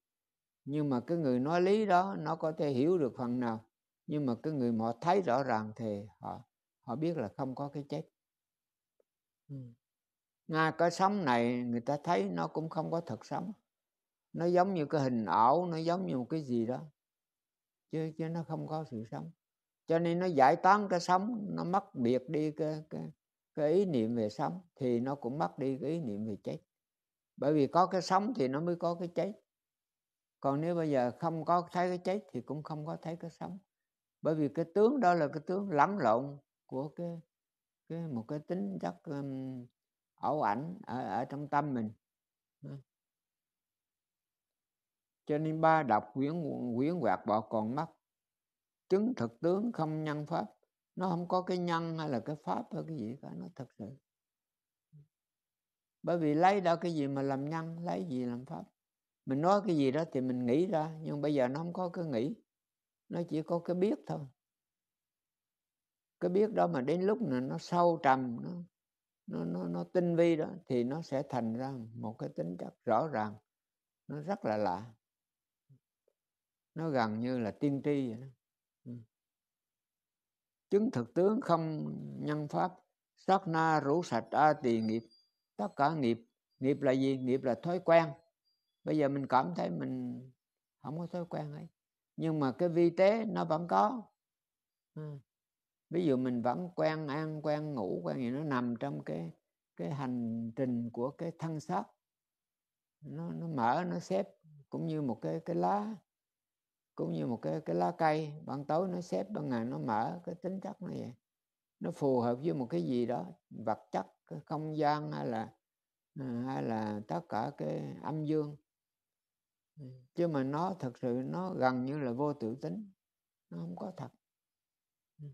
nhưng mà cái người nói lý đó nó có thể hiểu được phần nào nhưng mà cái người họ thấy rõ ràng thì họ họ biết là không có cái chết ừ. nga cái sống này người ta thấy nó cũng không có thật sống nó giống như cái hình ảo nó giống như một cái gì đó chứ chứ nó không có sự sống cho nên nó giải tán cái sống nó mất biệt đi cái cái cái ý niệm về sống thì nó cũng mất đi cái ý niệm về chết bởi vì có cái sống thì nó mới có cái chết còn nếu bây giờ không có thấy cái chết thì cũng không có thấy cái sống bởi vì cái tướng đó là cái tướng lẫn lộn của cái cái một cái tính chất um, ảo ảnh ở ở trong tâm mình cho nên ba đọc quyển quyển quạt bỏ còn mắt chứng thực tướng không nhân pháp nó không có cái nhân hay là cái pháp hay cái gì cả nó thật sự bởi vì lấy đâu cái gì mà làm nhân lấy gì làm pháp mình nói cái gì đó thì mình nghĩ ra nhưng bây giờ nó không có cái nghĩ nó chỉ có cái biết thôi cái biết đó mà đến lúc này nó sâu trầm nó nó nó, nó tinh vi đó thì nó sẽ thành ra một cái tính chất rõ ràng nó rất là lạ nó gần như là tiên tri vậy đó ừ. chứng thực tướng không nhân pháp sát na rũ sạch a tỳ nghiệp tất cả nghiệp nghiệp là gì nghiệp là thói quen bây giờ mình cảm thấy mình không có thói quen ấy nhưng mà cái vi tế nó vẫn có à. ví dụ mình vẫn quen ăn quen ngủ quen gì nó nằm trong cái cái hành trình của cái thân xác nó nó mở nó xếp cũng như một cái cái lá cũng như một cái cái lá cây ban tối nó xếp ban ngày nó mở cái tính chất nó vậy nó phù hợp với một cái gì đó vật chất cái không gian hay là à, hay là tất cả cái âm dương Ừ, chứ mà nó thật sự nó gần như là vô tự tính nó không có thật ừ.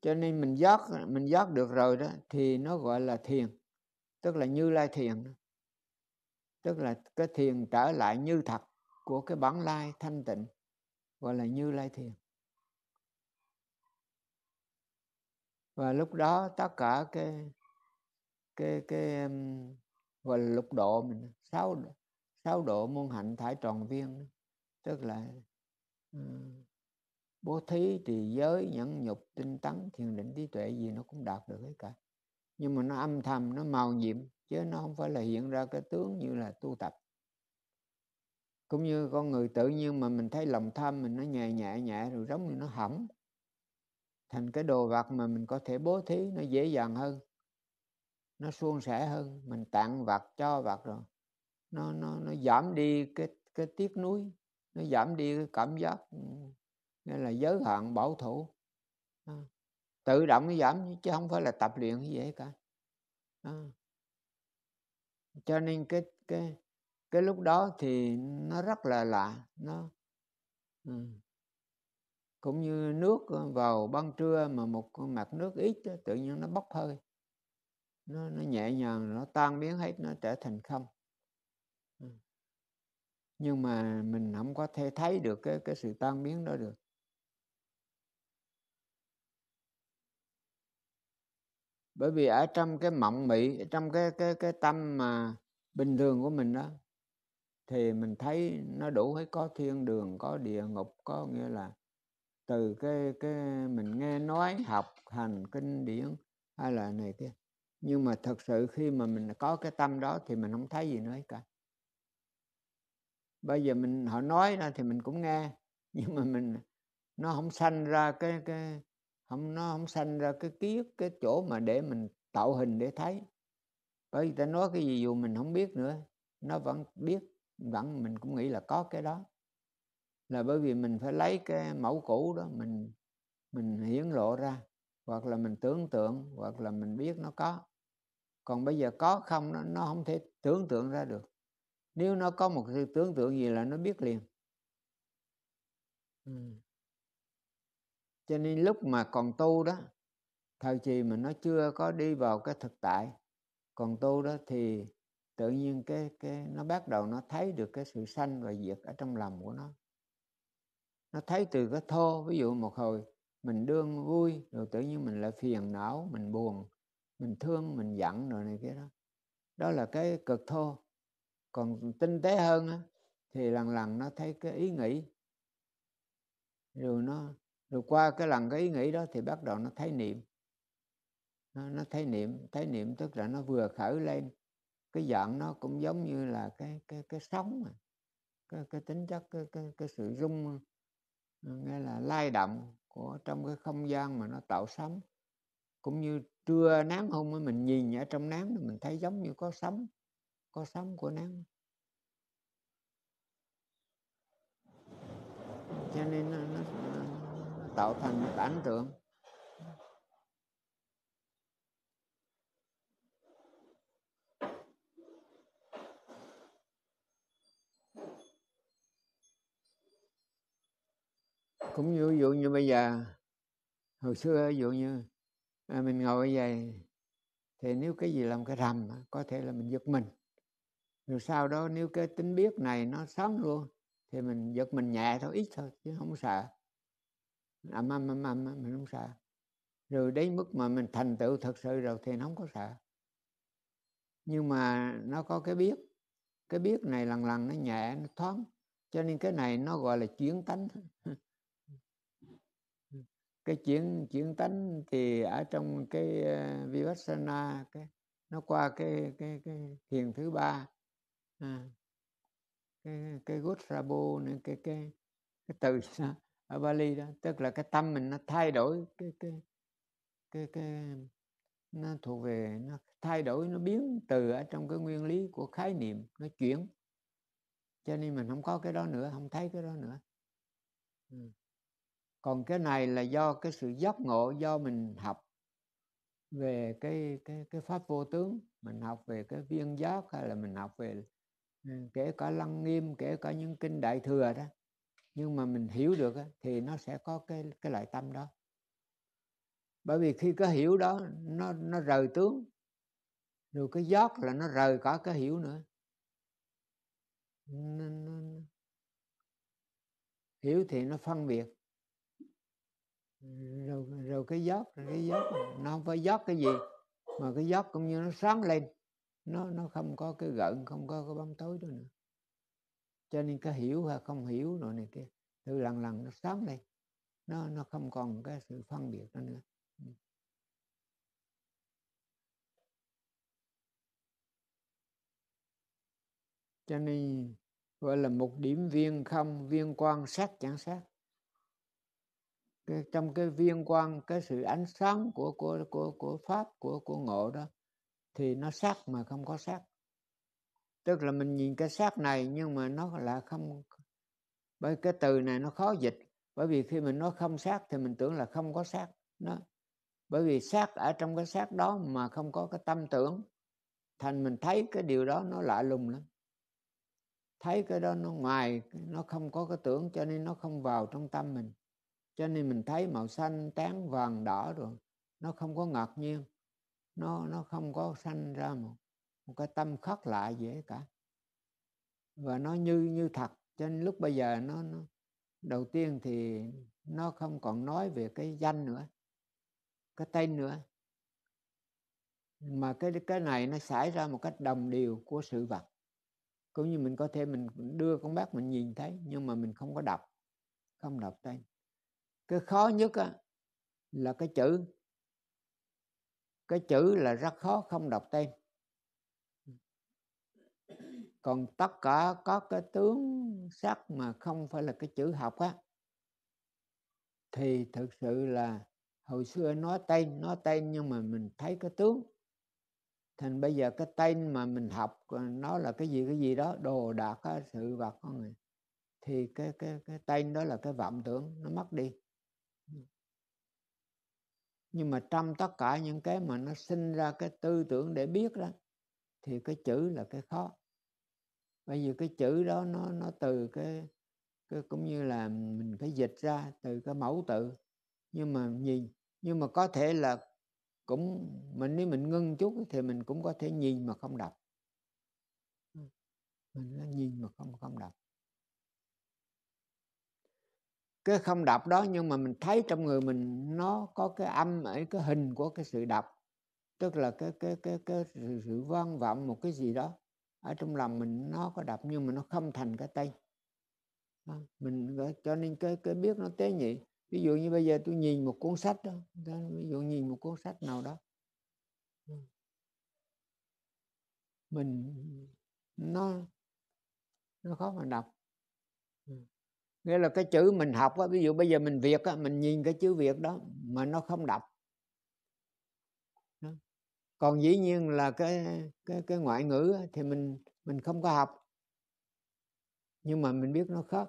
cho nên mình giác mình giác được rồi đó thì nó gọi là thiền tức là như lai thiền tức là cái thiền trở lại như thật của cái bản lai thanh tịnh gọi là như lai thiền và lúc đó tất cả cái cái cái gọi là lục độ mình sáu sáu độ môn hạnh thải tròn viên tức là ừ, bố thí trì giới nhẫn nhục tinh tấn thiền định trí tuệ gì nó cũng đạt được hết cả nhưng mà nó âm thầm nó màu nhiệm chứ nó không phải là hiện ra cái tướng như là tu tập cũng như con người tự nhiên mà mình thấy lòng tham mình nó nhẹ nhẹ nhẹ rồi giống như nó hỏng thành cái đồ vật mà mình có thể bố thí nó dễ dàng hơn nó suôn sẻ hơn mình tặng vật cho vật rồi nó nó nó giảm đi cái cái tiếc nuối nó giảm đi cái cảm giác ừ, nên là giới hạn bảo thủ à, tự động nó giảm chứ không phải là tập luyện như vậy cả à, cho nên cái cái cái lúc đó thì nó rất là lạ nó ừ. cũng như nước vào ban trưa mà một mặt nước ít tự nhiên nó bốc hơi nó, nó nhẹ nhàng nó tan biến hết nó trở thành không ừ. nhưng mà mình không có thể thấy được cái cái sự tan biến đó được bởi vì ở trong cái mộng mị trong cái cái cái tâm mà bình thường của mình đó thì mình thấy nó đủ hết có thiên đường có địa ngục có nghĩa là từ cái cái mình nghe nói học hành kinh điển hay là này kia nhưng mà thật sự khi mà mình có cái tâm đó thì mình không thấy gì nữa cả bây giờ mình họ nói ra thì mình cũng nghe nhưng mà mình nó không sanh ra cái cái không nó không sanh ra cái ký ức cái chỗ mà để mình tạo hình để thấy bởi vì ta nói cái gì dù mình không biết nữa nó vẫn biết vẫn mình cũng nghĩ là có cái đó là bởi vì mình phải lấy cái mẫu cũ đó mình mình hiển lộ ra hoặc là mình tưởng tượng hoặc là mình biết nó có còn bây giờ có không nó, nó không thể tưởng tượng ra được nếu nó có một sự tưởng tượng gì là nó biết liền ừ. cho nên lúc mà còn tu đó thời kỳ mà nó chưa có đi vào cái thực tại còn tu đó thì tự nhiên cái cái nó bắt đầu nó thấy được cái sự sanh và diệt ở trong lòng của nó nó thấy từ cái thô ví dụ một hồi mình đương vui rồi tự nhiên mình lại phiền não mình buồn mình thương mình giận rồi này kia đó đó là cái cực thô còn tinh tế hơn á, thì lần lần nó thấy cái ý nghĩ rồi nó rồi qua cái lần cái ý nghĩ đó thì bắt đầu nó thấy niệm nó, nó thấy niệm thấy niệm tức là nó vừa khởi lên cái dạng nó cũng giống như là cái cái cái sóng mà cái cái tính chất cái cái, cái sự rung ờ, nghe là lay động của trong cái không gian mà nó tạo sóng cũng như trưa nắng hôm ấy, mình nhìn ở trong nám mình thấy giống như có sóng có sóng của nắng cho nên nó, nó, nó tạo thành một ảnh tượng cũng như ví dụ như bây giờ hồi xưa ví dụ như à, mình ngồi vậy thì nếu cái gì làm cái rầm có thể là mình giật mình rồi sau đó nếu cái tính biết này nó sống luôn thì mình giật mình nhẹ thôi ít thôi chứ không sợ ầm à, ầm ầm ầm mình không sợ rồi đến mức mà mình thành tựu thật sự rồi thì nó không có sợ nhưng mà nó có cái biết cái biết này lần lần nó nhẹ nó thoáng cho nên cái này nó gọi là chuyển tánh cái chuyển chuyển tánh thì ở trong cái uh, vipassana cái nó qua cái cái cái thiền thứ ba à, cái cái gosrabo này cái cái cái từ đó, ở Bali đó tức là cái tâm mình nó thay đổi cái cái cái cái nó thuộc về nó thay đổi nó biến từ ở trong cái nguyên lý của khái niệm nó chuyển cho nên mình không có cái đó nữa không thấy cái đó nữa ừ còn cái này là do cái sự giác ngộ do mình học về cái cái cái pháp vô tướng mình học về cái viên giác hay là mình học về ừ, kể cả lăng nghiêm kể cả những kinh đại thừa đó nhưng mà mình hiểu được đó, thì nó sẽ có cái cái loại tâm đó bởi vì khi có hiểu đó nó nó rời tướng rồi cái giác là nó rời cả cái hiểu nữa hiểu thì nó phân biệt rồi, rồi cái giót rồi cái giót nó không phải giót cái gì mà cái giót cũng như nó sáng lên nó nó không có cái gợn không có cái bóng tối đâu nữa cho nên cái hiểu hay không hiểu rồi này kia từ lần lần nó sáng lên nó nó không còn cái sự phân biệt đó nữa cho nên gọi là một điểm viên không viên quan sát chẳng sát cái, trong cái viên quang cái sự ánh sáng của của của của pháp của của ngộ đó thì nó sắc mà không có sắc tức là mình nhìn cái sắc này nhưng mà nó là không bởi cái từ này nó khó dịch bởi vì khi mình nói không sắc thì mình tưởng là không có sắc nó bởi vì sắc ở trong cái sắc đó mà không có cái tâm tưởng thành mình thấy cái điều đó nó lạ lùng lắm thấy cái đó nó ngoài nó không có cái tưởng cho nên nó không vào trong tâm mình cho nên mình thấy màu xanh tán vàng đỏ rồi nó không có ngạc nhiên nó nó không có sanh ra một, một cái tâm khắc lạ dễ cả và nó như như thật cho nên lúc bây giờ nó, nó đầu tiên thì nó không còn nói về cái danh nữa cái tên nữa mà cái cái này nó xảy ra một cách đồng điều của sự vật cũng như mình có thể mình đưa con bác mình nhìn thấy nhưng mà mình không có đọc không đọc tên cái khó nhất á, là cái chữ cái chữ là rất khó không đọc tên còn tất cả có cái tướng sắc mà không phải là cái chữ học á thì thực sự là hồi xưa nói tên nói tên nhưng mà mình thấy cái tướng thành bây giờ cái tên mà mình học ờ, nó là cái gì cái gì đó đồ đạc sự vật con người thì cái cái cái tên đó là cái vọng tưởng nó mất đi nhưng mà trong tất cả những cái mà nó sinh ra cái tư tưởng để biết đó thì cái chữ là cái khó bởi vì cái chữ đó nó nó từ cái, cái cũng như là mình phải dịch ra từ cái mẫu tự nhưng mà nhìn nhưng mà có thể là cũng mình nếu mình ngưng chút thì mình cũng có thể nhìn mà không đọc ừ. mình nó nhìn mà không không đọc cái không đọc đó nhưng mà mình thấy trong người mình nó có cái âm ấy cái hình của cái sự đọc tức là cái cái cái cái sự, sự vang vọng một cái gì đó ở trong lòng mình nó có đọc nhưng mà nó không thành cái tay đó. mình ờ, cho nên cái cái biết nó tế nhị ví dụ như bây giờ tôi nhìn một cuốn sách đó ví dụ nhìn một cuốn sách nào đó mình nó nó khó mà đọc nghĩa là cái chữ mình học á, ví dụ bây giờ mình việt á, mình nhìn cái chữ việt đó mà nó không đọc còn dĩ nhiên là cái cái cái ngoại ngữ á, thì mình mình không có học nhưng mà mình biết nó khác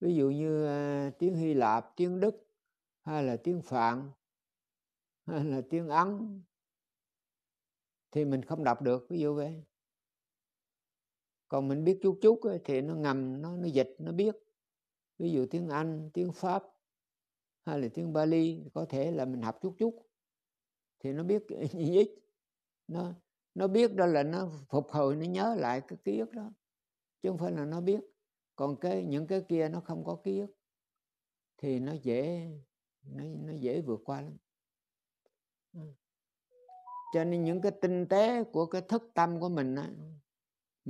ví dụ như uh, tiếng hy lạp tiếng đức hay là tiếng phạn hay là tiếng ấn thì mình không đọc được ví dụ vậy còn mình biết chút chút ấy, thì nó ngầm nó nó dịch nó biết ví dụ tiếng anh tiếng pháp hay là tiếng bali có thể là mình học chút chút thì nó biết ít nó nó biết đó là nó phục hồi nó nhớ lại cái ký ức đó chứ không phải là nó biết còn cái những cái kia nó không có ký ức thì nó dễ nó, nó dễ vượt qua lắm cho nên những cái tinh tế của cái thức tâm của mình á,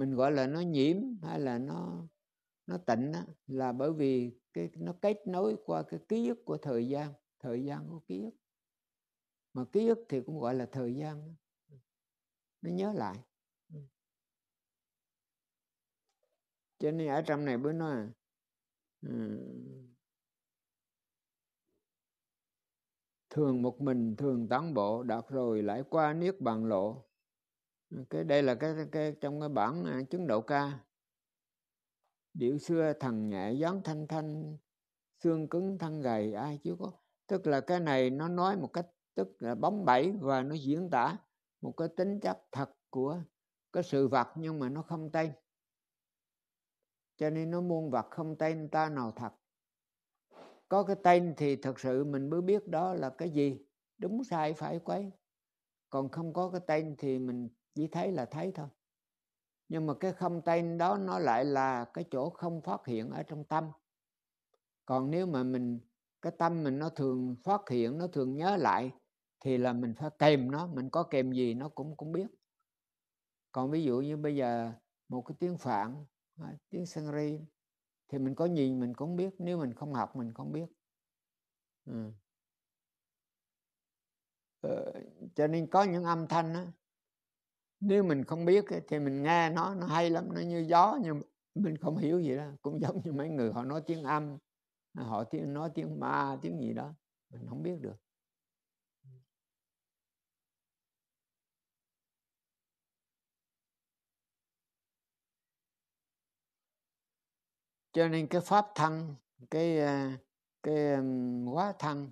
mình gọi là nó nhiễm hay là nó nó tịnh đó, là bởi vì cái nó kết nối qua cái ký ức của thời gian thời gian của ký ức mà ký ức thì cũng gọi là thời gian đó. nó nhớ lại cho nên ở trong này bữa nói à, thường một mình thường tán bộ đạt rồi lại qua niết bàn lộ cái đây là cái, cái trong cái bản à, chứng độ ca điệu xưa thằng nhẹ gión thanh thanh xương cứng thân gầy ai chứ có tức là cái này nó nói một cách tức là bóng bẩy và nó diễn tả một cái tính chất thật của cái sự vật nhưng mà nó không tên cho nên nó muôn vật không tên ta nào thật có cái tên thì thật sự mình mới biết đó là cái gì đúng sai phải quấy còn không có cái tên thì mình chỉ thấy là thấy thôi nhưng mà cái không tên đó nó lại là cái chỗ không phát hiện ở trong tâm còn nếu mà mình cái tâm mình nó thường phát hiện nó thường nhớ lại thì là mình phải kèm nó mình có kèm gì nó cũng cũng biết còn ví dụ như bây giờ một cái tiếng phạn à, tiếng sân ri thì mình có nhìn mình cũng biết nếu mình không học mình không biết ừ. ờ, cho nên có những âm thanh đó, nếu mình không biết thì mình nghe nó nó hay lắm nó như gió nhưng mình không hiểu gì đó cũng giống như mấy người họ nói tiếng âm à, họ tiếng nói tiếng ma tiếng gì đó mình không biết được cho nên cái pháp thân cái à, cái quá thân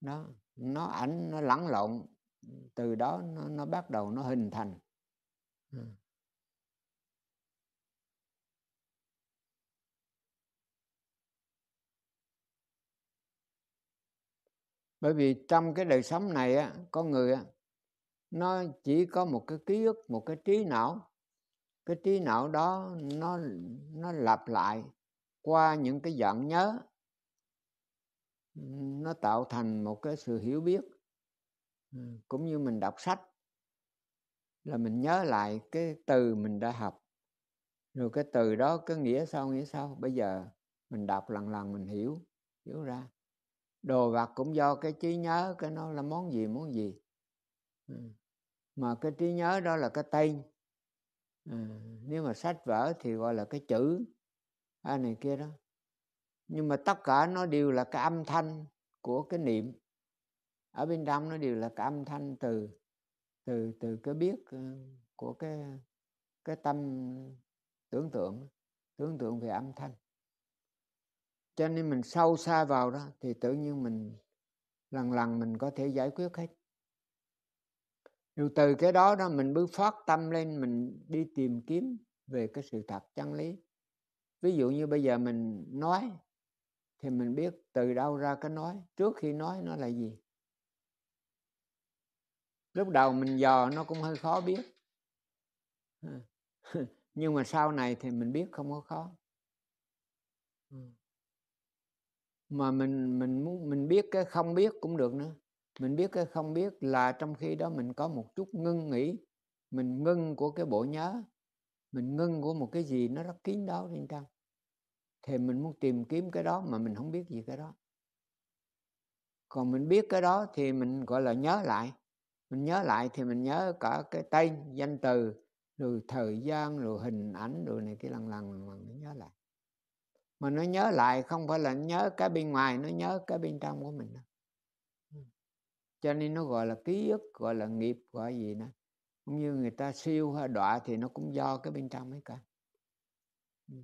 nó nó ảnh nó lẫn lộn từ đó nó, nó bắt đầu nó hình thành ừ. bởi vì trong cái đời sống này á con người á nó chỉ có một cái ký ức một cái trí não cái trí não đó nó nó lặp lại qua những cái giọng nhớ nó tạo thành một cái sự hiểu biết Ừ, cũng như mình đọc sách là mình nhớ lại cái từ mình đã học rồi cái từ đó có nghĩa sau nghĩa sau bây giờ mình đọc lần lần mình hiểu hiểu ra đồ vật cũng do cái trí nhớ cái nó là món gì món gì ừ, mà cái trí nhớ đó là cái tên ừ, nếu mà sách vở thì gọi là cái chữ a à, này kia đó nhưng mà tất cả nó đều là cái âm thanh của cái niệm ở bên trong nó đều là cái âm thanh từ từ từ cái biết ờ, của cái cái tâm tưởng tượng tưởng tượng về âm thanh cho nên mình sâu xa vào đó thì tự nhiên mình lần lần mình có thể giải quyết hết rồi từ cái đó đó mình bước phát tâm lên mình đi tìm kiếm về cái sự thật chân lý ví dụ như bây giờ mình nói thì mình biết từ đâu ra cái nói trước khi nói nó là gì lúc đầu mình dò nó cũng hơi khó biết nhưng mà sau này thì mình biết không có khó ừ. mà mình mình muốn mình biết cái không biết cũng được nữa mình biết cái không biết là trong khi đó mình có một chút ngưng nghỉ mình ngưng của cái bộ nhớ mình ngưng của một cái gì nó rất kín đáo bên trong thì mình muốn tìm kiếm cái đó mà mình không biết gì cái đó còn mình biết cái đó thì mình gọi là nhớ lại mình nhớ lại thì mình nhớ cả cái tên danh từ rồi thời gian rồi hình ảnh rồi này cái lần lần mà nó nhớ lại mà nó nhớ lại không phải là nhớ cái bên ngoài nó nhớ cái bên trong của mình đâu ừ. cho nên nó gọi là ký ức gọi là nghiệp gọi gì nữa cũng như người ta siêu hay đọa thì nó cũng do cái bên trong ấy cả ừ.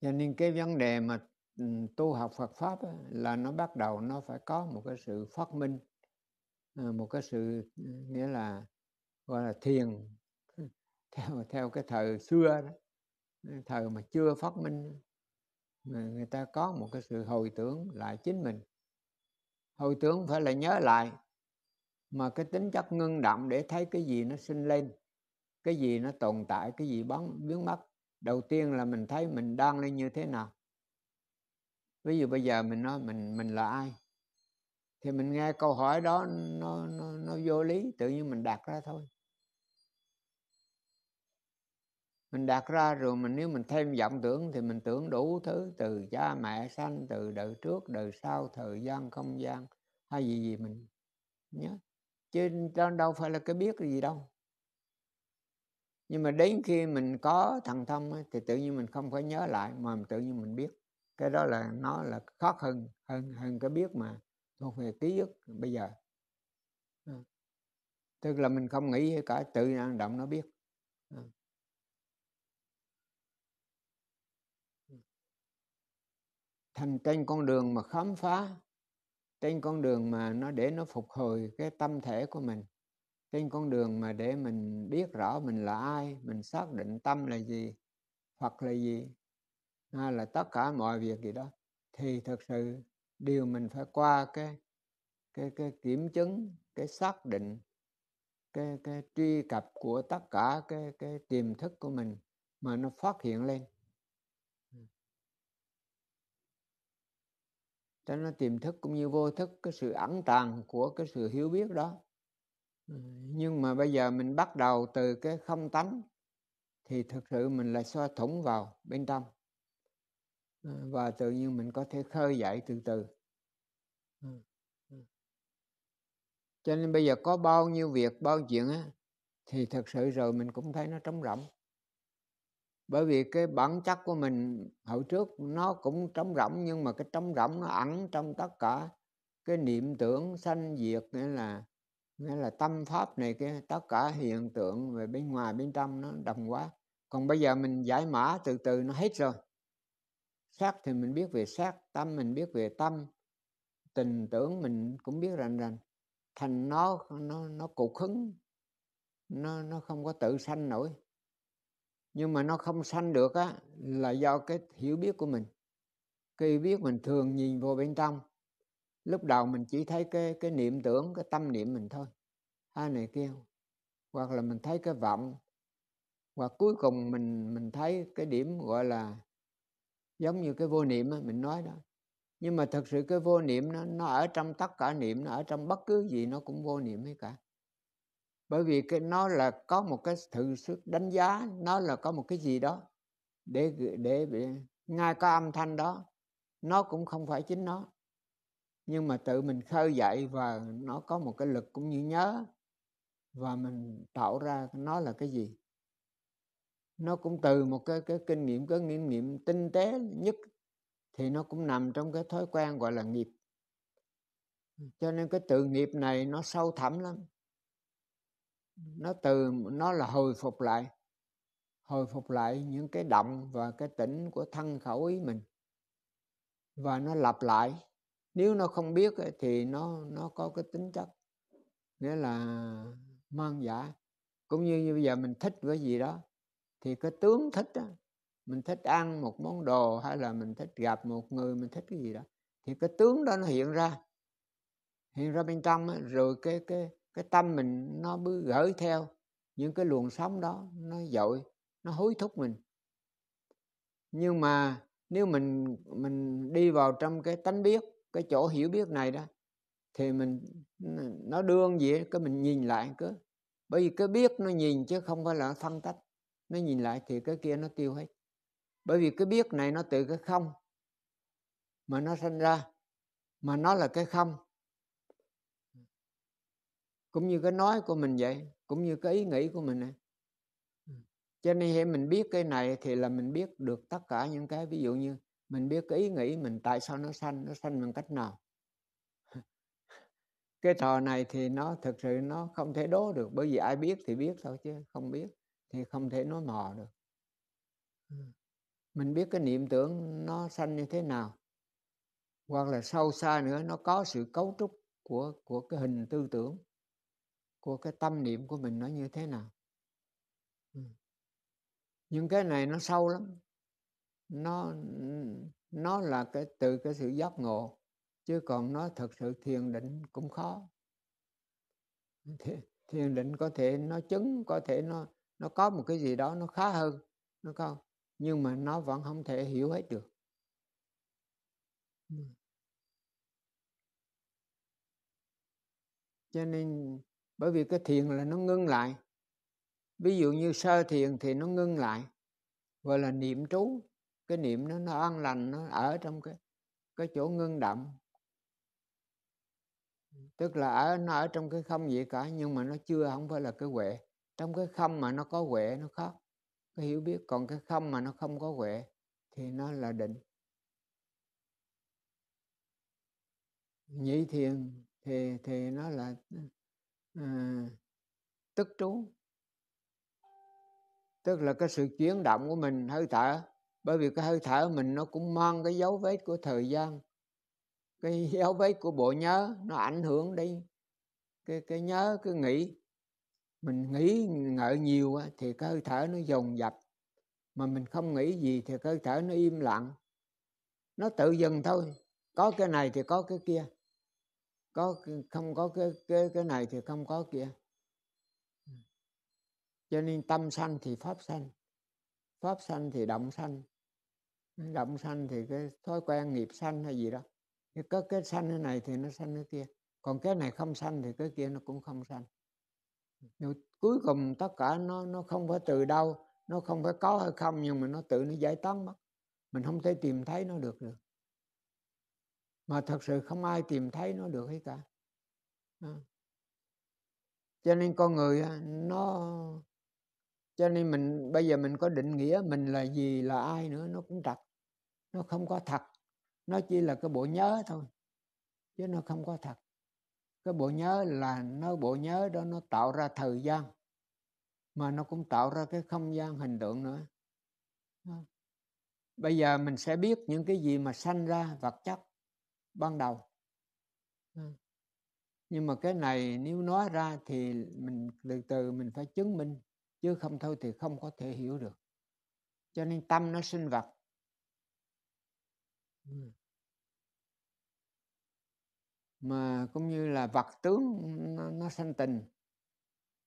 cho nên cái vấn đề mà Ừ, tu học Phật pháp là nó bắt đầu nó phải có một cái sự phát minh ờ, một cái sự ừ, nghĩa là gọi là thiền ừ, theo theo cái thời xưa đó thời mà chưa phát minh người ta có một cái sự hồi tưởng lại chính mình hồi tưởng phải là nhớ lại mà cái tính chất ngưng động để thấy cái gì nó sinh lên cái gì nó tồn tại cái gì bóng biến mất đầu tiên là mình thấy mình đang lên như thế nào ví dụ bây giờ mình nói mình mình là ai thì mình nghe câu hỏi đó nó nó, nó vô lý tự nhiên mình đặt ra thôi mình đặt ra rồi mình nếu mình thêm vọng tưởng thì mình tưởng đủ thứ từ cha mẹ sanh từ đời trước đời sau thời gian không gian hay gì gì mình nhớ chứ đó đâu phải là cái biết gì đâu nhưng mà đến khi mình có thần thông thì tự nhiên mình không phải nhớ lại mà tự nhiên mình biết cái đó là nó là khó hơn hơn hơn cái biết mà thuộc về ký ức bây giờ ừ. tức là mình không nghĩ cả tự năng động nó biết ừ. Ừ. thành trên con đường mà khám phá trên con đường mà nó để nó phục hồi cái tâm thể của mình trên con đường mà để mình biết rõ mình là ai mình xác định tâm là gì phật là gì hay là tất cả mọi việc gì đó thì thực sự điều mình phải qua cái cái cái kiểm chứng cái xác định cái cái truy cập của tất cả cái cái tiềm thức của mình mà nó phát hiện lên cho nó tiềm thức cũng như vô thức cái sự ẩn tàng của cái sự hiểu biết đó nhưng mà bây giờ mình bắt đầu từ cái không tánh thì thực sự mình lại xoa thủng vào bên trong Ờ, và tự nhiên mình có thể khơi dậy từ từ ừ, ừ. cho nên bây giờ có bao nhiêu việc bao chuyện á thì thật sự rồi mình cũng thấy nó trống rỗng bởi vì cái bản chất của mình hồi trước nó cũng trống rỗng nhưng mà cái trống rỗng nó ẩn trong tất cả cái niệm tưởng sanh diệt nghĩa là nghĩa là tâm pháp này cái tất cả hiện tượng về bên ngoài bên trong nó đồng quá còn bây giờ mình giải mã từ từ nó hết rồi xác thì mình biết về xác tâm mình biết về tâm tình tưởng mình cũng biết rành rành thành nó nó nó cục hứng nó nó không có tự sanh nổi nhưng mà nó không sanh được á là do cái hiểu biết của mình cái hiểu biết mình thường nhìn vô bên trong lúc đầu mình chỉ thấy cái cái niệm tưởng cái tâm niệm mình thôi hai à, này kia hoặc là mình thấy cái vọng và cuối cùng mình mình thấy cái điểm gọi là giống như cái vô niệm mình nói đó nhưng mà thật sự cái vô niệm nó nó ở trong tất cả niệm nó ở trong bất cứ gì nó cũng vô niệm hết cả bởi vì cái nó là có một cái thử sức đánh giá nó là có một cái gì đó để để ngay có âm thanh đó nó cũng không phải chính nó nhưng mà tự mình khơi dậy và nó có một cái lực cũng như nhớ và mình tạo ra nó là cái gì nó cũng từ một cái cái kinh nghiệm cái kinh nghiệm tinh tế nhất thì nó cũng nằm trong cái thói quen gọi là nghiệp cho nên cái tự nghiệp này nó sâu thẳm lắm nó từ nó là hồi phục lại hồi phục lại những cái động và cái tỉnh của thân khẩu ý mình và nó lặp lại nếu nó không biết thì nó nó có cái tính chất nghĩa là mang giả cũng như, như bây giờ mình thích cái gì đó thì cái tướng thích đó, mình thích ăn một món đồ hay là mình thích gặp một người mình thích cái gì đó thì cái tướng đó nó hiện ra hiện ra bên trong ấy, rồi cái cái cái tâm mình nó mới gửi theo những cái luồng sóng đó nó dội nó hối thúc mình nhưng mà nếu mình mình đi vào trong cái tánh biết cái chỗ hiểu biết này đó thì mình nó đương gì cái mình nhìn lại cứ bởi vì cái biết nó nhìn chứ không phải là phân tách nó nhìn lại thì cái kia nó tiêu hết bởi vì cái biết này nó từ cái không mà nó sinh ra mà nó là cái không cũng như cái nói của mình vậy cũng như cái ý nghĩ của mình này cho nên khi mình biết cái này thì là mình biết được tất cả những cái ví dụ như mình biết cái ý nghĩ mình tại sao nó sanh nó sanh bằng cách nào cái trò này thì nó thực sự nó không thể đố được bởi vì ai biết thì biết thôi chứ không biết thì không thể nói mò được ừ. mình biết cái niệm tưởng nó sanh như thế nào hoặc là sâu xa nữa nó có sự cấu trúc của của cái hình tư tưởng của cái tâm niệm của mình nó như thế nào ừ. nhưng cái này nó sâu lắm nó nó là cái từ cái sự giác ngộ chứ còn nó thật sự thiền định cũng khó thiền định có thể nó chứng có thể nó nó có một cái gì đó nó khá hơn nó không nhưng mà nó vẫn không thể hiểu hết được cho nên bởi vì cái thiền là nó ngưng lại ví dụ như sơ thiền thì nó ngưng lại gọi là niệm trú cái niệm nó nó an lành nó ở trong cái cái chỗ ngưng động, tức là ở nó ở trong cái không gì cả nhưng mà nó chưa không phải là cái huệ trong cái không mà nó có huệ nó có cái hiểu biết còn cái không mà nó không có huệ thì nó là định nhị thiền thì thì nó là à, tức trú tức là cái sự chuyển động của mình hơi thở bởi vì cái hơi thở mình nó cũng mang cái dấu vết của thời gian cái dấu vết của bộ nhớ nó ảnh hưởng đi cái cái nhớ cái nghĩ mình nghĩ ngợi nhiều thì cơ thể nó dồn dập mà mình không nghĩ gì thì cơ thể nó im lặng nó tự dừng thôi có cái này thì có cái kia có không có cái cái cái này thì không có kia cho nên tâm sanh thì pháp sanh pháp sanh thì động sanh động sanh thì cái thói quen nghiệp sanh hay gì đó thì có cái sanh cái này thì nó sanh cái kia còn cái này không sanh thì cái kia nó cũng không sanh nhưng cuối cùng tất cả nó nó không phải từ đâu nó không phải có hay không nhưng mà nó tự nó giải tán mất mình không thể tìm thấy nó được được mà thật sự không ai tìm thấy nó được hết cả à. cho nên con người nó cho nên mình bây giờ mình có định nghĩa mình là gì là ai nữa nó cũng trật nó không có thật nó chỉ là cái bộ nhớ thôi chứ nó không có thật cái bộ nhớ là nó bộ nhớ đó nó tạo ra thời gian mà nó cũng tạo ra cái không gian hình tượng nữa bây giờ mình sẽ biết những cái gì mà sanh ra vật chất ban đầu nhưng mà cái này nếu nói ra thì mình từ từ mình phải chứng minh chứ không thôi thì không có thể hiểu được cho nên tâm nó sinh vật mà cũng như là vật tướng nó, nó sanh tình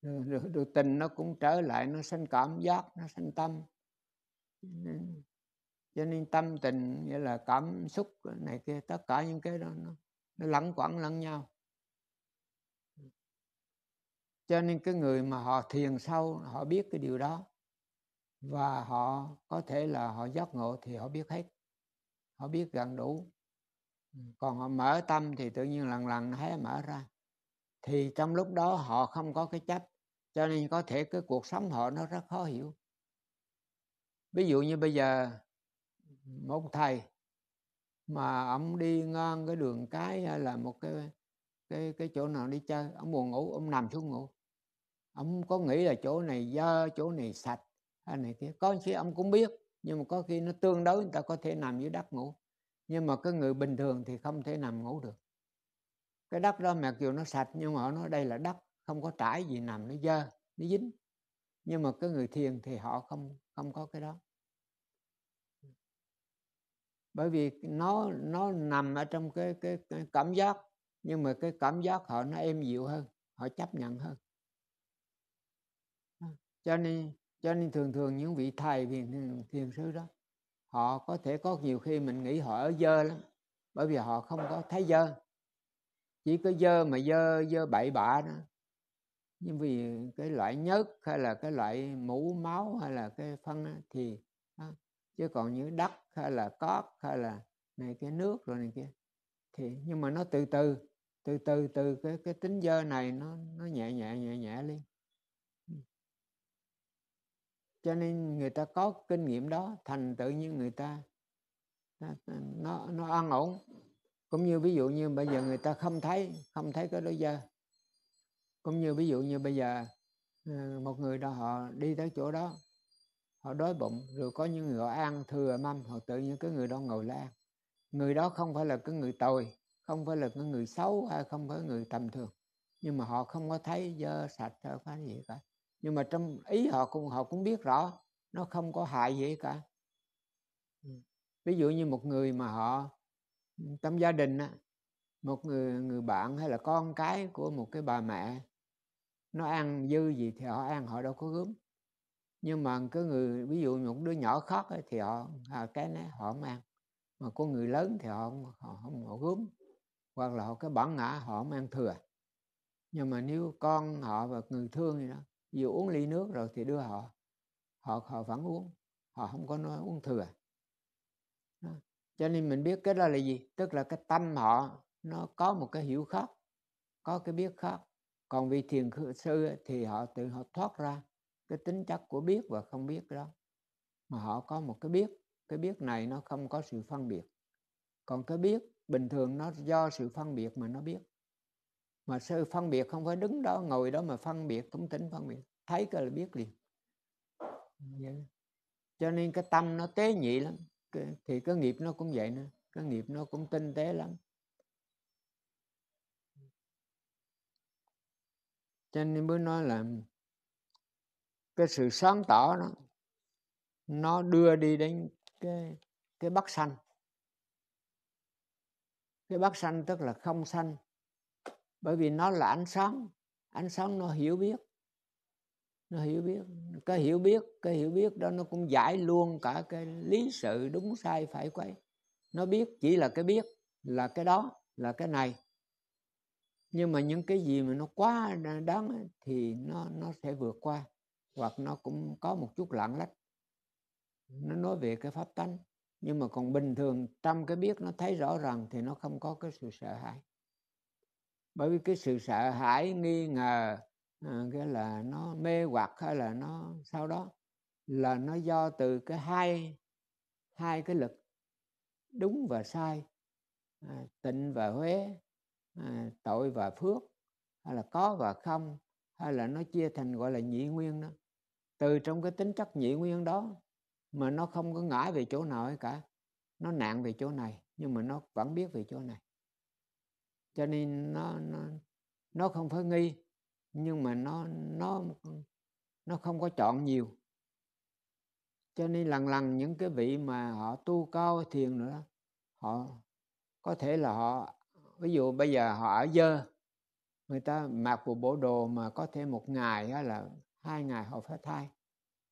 được rồi, tình nó cũng trở lại nó sanh cảm giác nó sanh tâm cho nên tâm tình nghĩa là cảm xúc này kia tất cả những cái đó nó, nó lẫn quẩn lẫn nhau cho nên cái người mà họ thiền sâu họ biết cái điều đó và họ có thể là họ giác ngộ thì họ biết hết họ biết gần đủ Ừ, còn họ mở tâm thì tự nhiên lần lần thấy mở ra thì trong lúc đó họ không có cái chấp cho nên có thể cái cuộc sống họ nó rất khó hiểu ví dụ như bây giờ một thầy mà ông đi ngang cái đường cái hay là một cái cái cái chỗ nào đi chơi ông buồn ngủ ông nằm xuống ngủ ông có nghĩ là chỗ này dơ chỗ này sạch hay này kia có khi ông cũng biết nhưng mà có khi nó tương đối người ta có thể nằm dưới đất ngủ nhưng mà cái người bình thường thì không thể nằm ngủ được cái đất đó mặc dù nó sạch nhưng mà nó đây là đất không có trải gì nằm nó dơ nó dính nhưng mà cái người thiền thì họ không không có cái đó bởi vì nó nó nằm ở trong cái cái, cái cảm giác nhưng mà cái cảm giác họ nó êm dịu hơn họ chấp nhận hơn cho nên cho nên thường thường những vị thầy thiền, thiền sư đó họ có thể có nhiều khi mình nghĩ họ ở dơ lắm bởi vì họ không có thấy dơ chỉ có dơ mà dơ dơ bậy bạ đó nhưng vì cái loại nhớt hay là cái loại mũ máu hay là cái phân đó, thì đó. chứ còn như đất hay là cát hay là này cái nước rồi này kia thì nhưng mà nó từ từ từ từ từ cái cái tính dơ này nó nó nhẹ nhẹ nhẹ nhẹ lên cho nên người ta có kinh nghiệm đó thành tự như người ta nó nó an ổn cũng như ví dụ như bây giờ người ta không thấy không thấy cái lối dơ cũng như ví dụ như bây giờ ờ, một người đó họ đi tới chỗ đó họ đói bụng rồi có những người họ ăn thừa mâm họ tự như cái người đó ngồi la người đó không phải là cái người tồi không phải là cái người xấu hay không phải người tầm thường nhưng mà họ không có thấy dơ sạch hay phải gì cả nhưng mà trong ý họ cũng họ cũng biết rõ nó không có hại gì cả ừ. ví dụ như một người mà họ trong gia đình á một người người bạn hay là con cái của một cái bà mẹ nó ăn dư gì thì họ ăn họ đâu có gớm nhưng mà cái người ví dụ một đứa nhỏ khóc thì họ à, cái này họ không ăn mà có người lớn thì họ họ không họ, họ gớm hoặc là họ cái bản ngã họ không ăn thừa nhưng mà nếu con họ và người thương gì đó dù uống ly nước rồi thì đưa họ họ họ vẫn uống họ không có nói uống thừa đó. cho nên mình biết cái đó là gì tức là cái tâm họ nó có một cái hiểu khác có cái biết khác còn vị thiền sư thì họ tự họ thoát ra cái tính chất của biết và không biết đó mà họ có một cái biết cái biết này nó không có sự phân biệt còn cái biết bình thường nó do sự phân biệt mà nó biết mà sư phân biệt không phải đứng đó ngồi đó mà phân biệt cũng tính phân biệt thấy cái là biết liền vậy. Dạ. cho nên cái tâm nó tế nhị lắm thì cái nghiệp nó cũng vậy nữa cái nghiệp nó cũng tinh tế lắm cho nên mới nói là cái sự sáng tỏ nó nó đưa đi đến cái cái bắt sanh cái bắt sanh tức là không sanh bởi vì nó là ánh sáng ánh sáng nó hiểu biết nó hiểu biết cái hiểu biết cái hiểu biết đó nó cũng giải luôn cả cái lý sự đúng sai phải quay nó biết chỉ là cái biết là cái đó là cái này nhưng mà những cái gì mà nó quá đáng thì nó nó sẽ vượt qua hoặc nó cũng có một chút lạng lách nó nói về cái pháp tánh nhưng mà còn bình thường trong cái biết nó thấy rõ ràng thì nó không có cái sự sợ hãi bởi vì cái sự sợ hãi nghi ngờ à, cái là nó mê hoặc hay là nó sau đó là nó do từ cái hai hai cái lực đúng và sai à, tịnh và huế à, tội và phước hay là có và không hay là nó chia thành gọi là nhị nguyên đó từ trong cái tính chất nhị nguyên đó mà nó không có ngã về chỗ nào ấy cả nó nạn về chỗ này nhưng mà nó vẫn biết về chỗ này cho nên nó nó, nó không phải nghi nhưng mà nó nó nó không có chọn nhiều cho nên lần lần những cái vị mà họ tu cao thiền nữa họ có thể là họ ví dụ bây giờ họ ở dơ người ta mặc một bộ đồ mà có thể một ngày đó là hai ngày họ phải thay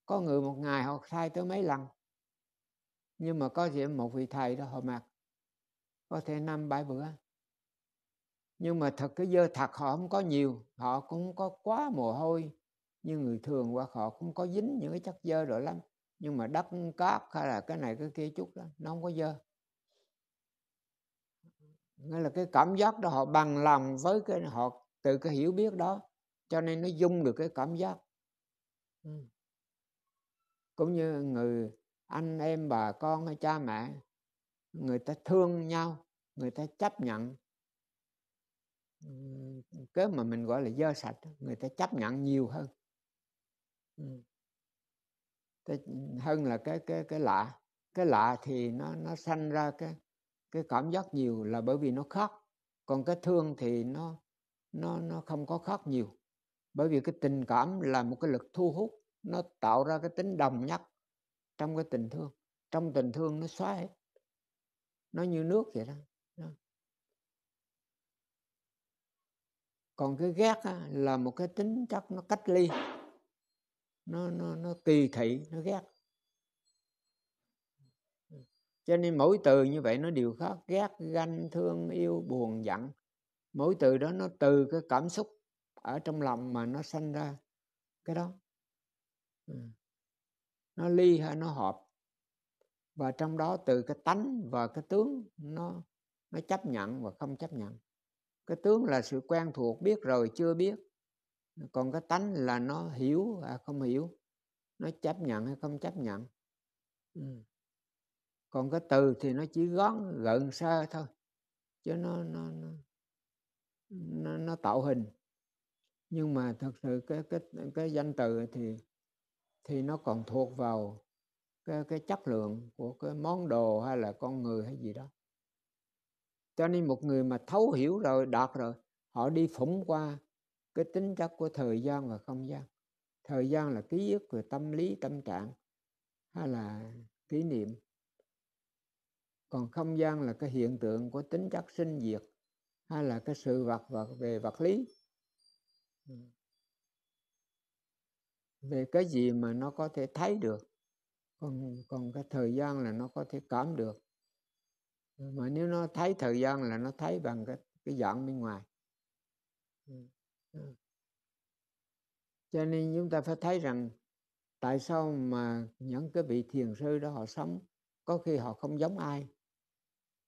có người một ngày họ thay tới mấy lần nhưng mà có thể một vị thầy đó họ mặc có thể năm bảy bữa nhưng mà thật cái dơ thật họ không có nhiều họ cũng có quá mồ hôi như người thường hoặc họ cũng có dính những cái chất dơ rồi lắm nhưng mà đất cát hay là cái này cái kia chút đó nó không có dơ nghĩa là cái cảm giác đó họ bằng lòng với cái họ từ cái hiểu biết đó cho nên nó dung được cái cảm giác cũng như người anh em bà con hay cha mẹ người ta thương nhau người ta chấp nhận cái mà mình gọi là dơ sạch người ta chấp nhận nhiều hơn hơn là cái cái cái lạ cái lạ thì nó nó sanh ra cái cái cảm giác nhiều là bởi vì nó khác còn cái thương thì nó nó nó không có khác nhiều bởi vì cái tình cảm là một cái lực thu hút nó tạo ra cái tính đồng nhất trong cái tình thương trong tình thương nó xóa hết nó như nước vậy đó còn cái ghét á, là một cái tính chất nó cách ly nó nó nó kỳ thị nó ghét cho nên mỗi từ như vậy nó đều khác ghét ganh thương yêu buồn giận mỗi từ đó nó từ cái cảm xúc ở trong lòng mà nó sanh ra cái đó ừ. nó ly hay nó hợp và trong đó từ cái tánh và cái tướng nó nó chấp nhận và không chấp nhận cái tướng là sự quen thuộc biết rồi chưa biết còn cái tánh là nó hiểu và không hiểu nó chấp nhận hay không chấp nhận ừ. còn cái từ thì nó chỉ gón gợn sơ thôi chứ nó nó nó, nó, nó tạo hình nhưng mà thật sự cái cái cái danh từ thì thì nó còn thuộc vào cái cái chất lượng của cái món đồ hay là con người hay gì đó cho nên một người mà thấu hiểu rồi đạt rồi họ đi phủng qua cái tính chất của thời gian và không gian thời gian là ký ức về tâm lý tâm trạng hay là kỷ niệm còn không gian là cái hiện tượng của tính chất sinh diệt hay là cái sự vật vật về vật lý về cái gì mà nó có thể thấy được còn còn cái thời gian là nó có thể cảm được mà nếu nó thấy thời gian là nó thấy bằng cái cái dạng bên ngoài ừ, ừ. cho nên chúng ta phải thấy rằng tại sao mà những cái vị thiền sư đó họ sống có khi họ không giống ai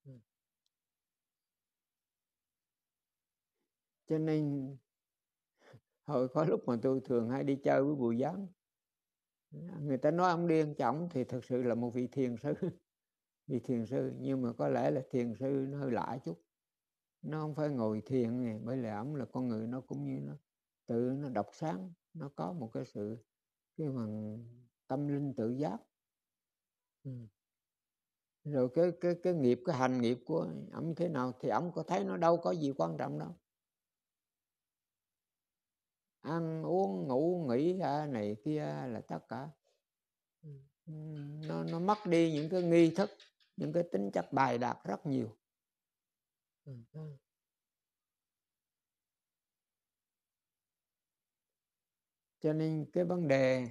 ừ. cho nên hồi có lúc mà tôi thường hay đi chơi với bùi Giáng người ta nói ông điên chổng thì thực sự là một vị thiền sư vị thiền sư nhưng mà có lẽ là thiền sư nó hơi lạ chút nó không phải ngồi thiền này bởi lẽ ổng là con người nó cũng như nó tự nó đọc sáng nó có một cái sự cái phần tâm linh tự giác ừ. rồi cái cái cái nghiệp cái hành nghiệp của ổng thế nào thì ổng có thấy nó đâu có gì quan trọng đâu ăn uống ngủ nghỉ à, này kia là tất cả ừ. nó nó mất đi những cái nghi thức những cái tính chất bài đạt rất nhiều ừ. cho nên cái vấn đề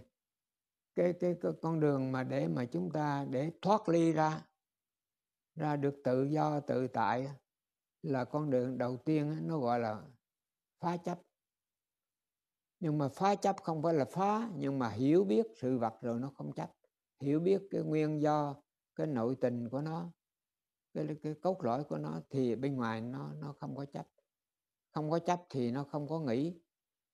cái, cái cái con đường mà để mà chúng ta để thoát ly ra ra được tự do tự tại là con đường đầu tiên nó gọi là phá chấp nhưng mà phá chấp không phải là phá nhưng mà hiểu biết sự vật rồi nó không chấp hiểu biết cái nguyên do cái nội tình của nó cái, cái cốt lõi của nó thì bên ngoài nó nó không có chấp không có chấp thì nó không có nghĩ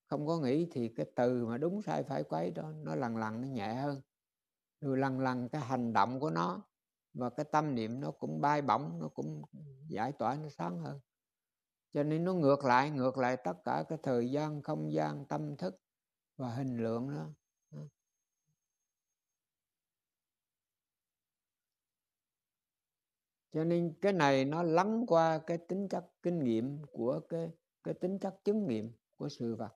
không có nghĩ thì cái từ mà đúng sai phải quấy đó nó lần lần nó nhẹ hơn rồi lần lần cái hành động của nó và cái tâm niệm nó cũng bay bổng nó cũng giải tỏa nó sáng hơn cho nên nó ngược lại ngược lại tất cả cái thời gian không gian tâm thức và hình lượng đó cho nên cái này nó lắng qua cái tính chất kinh nghiệm của cái cái tính chất chứng nghiệm của sự vật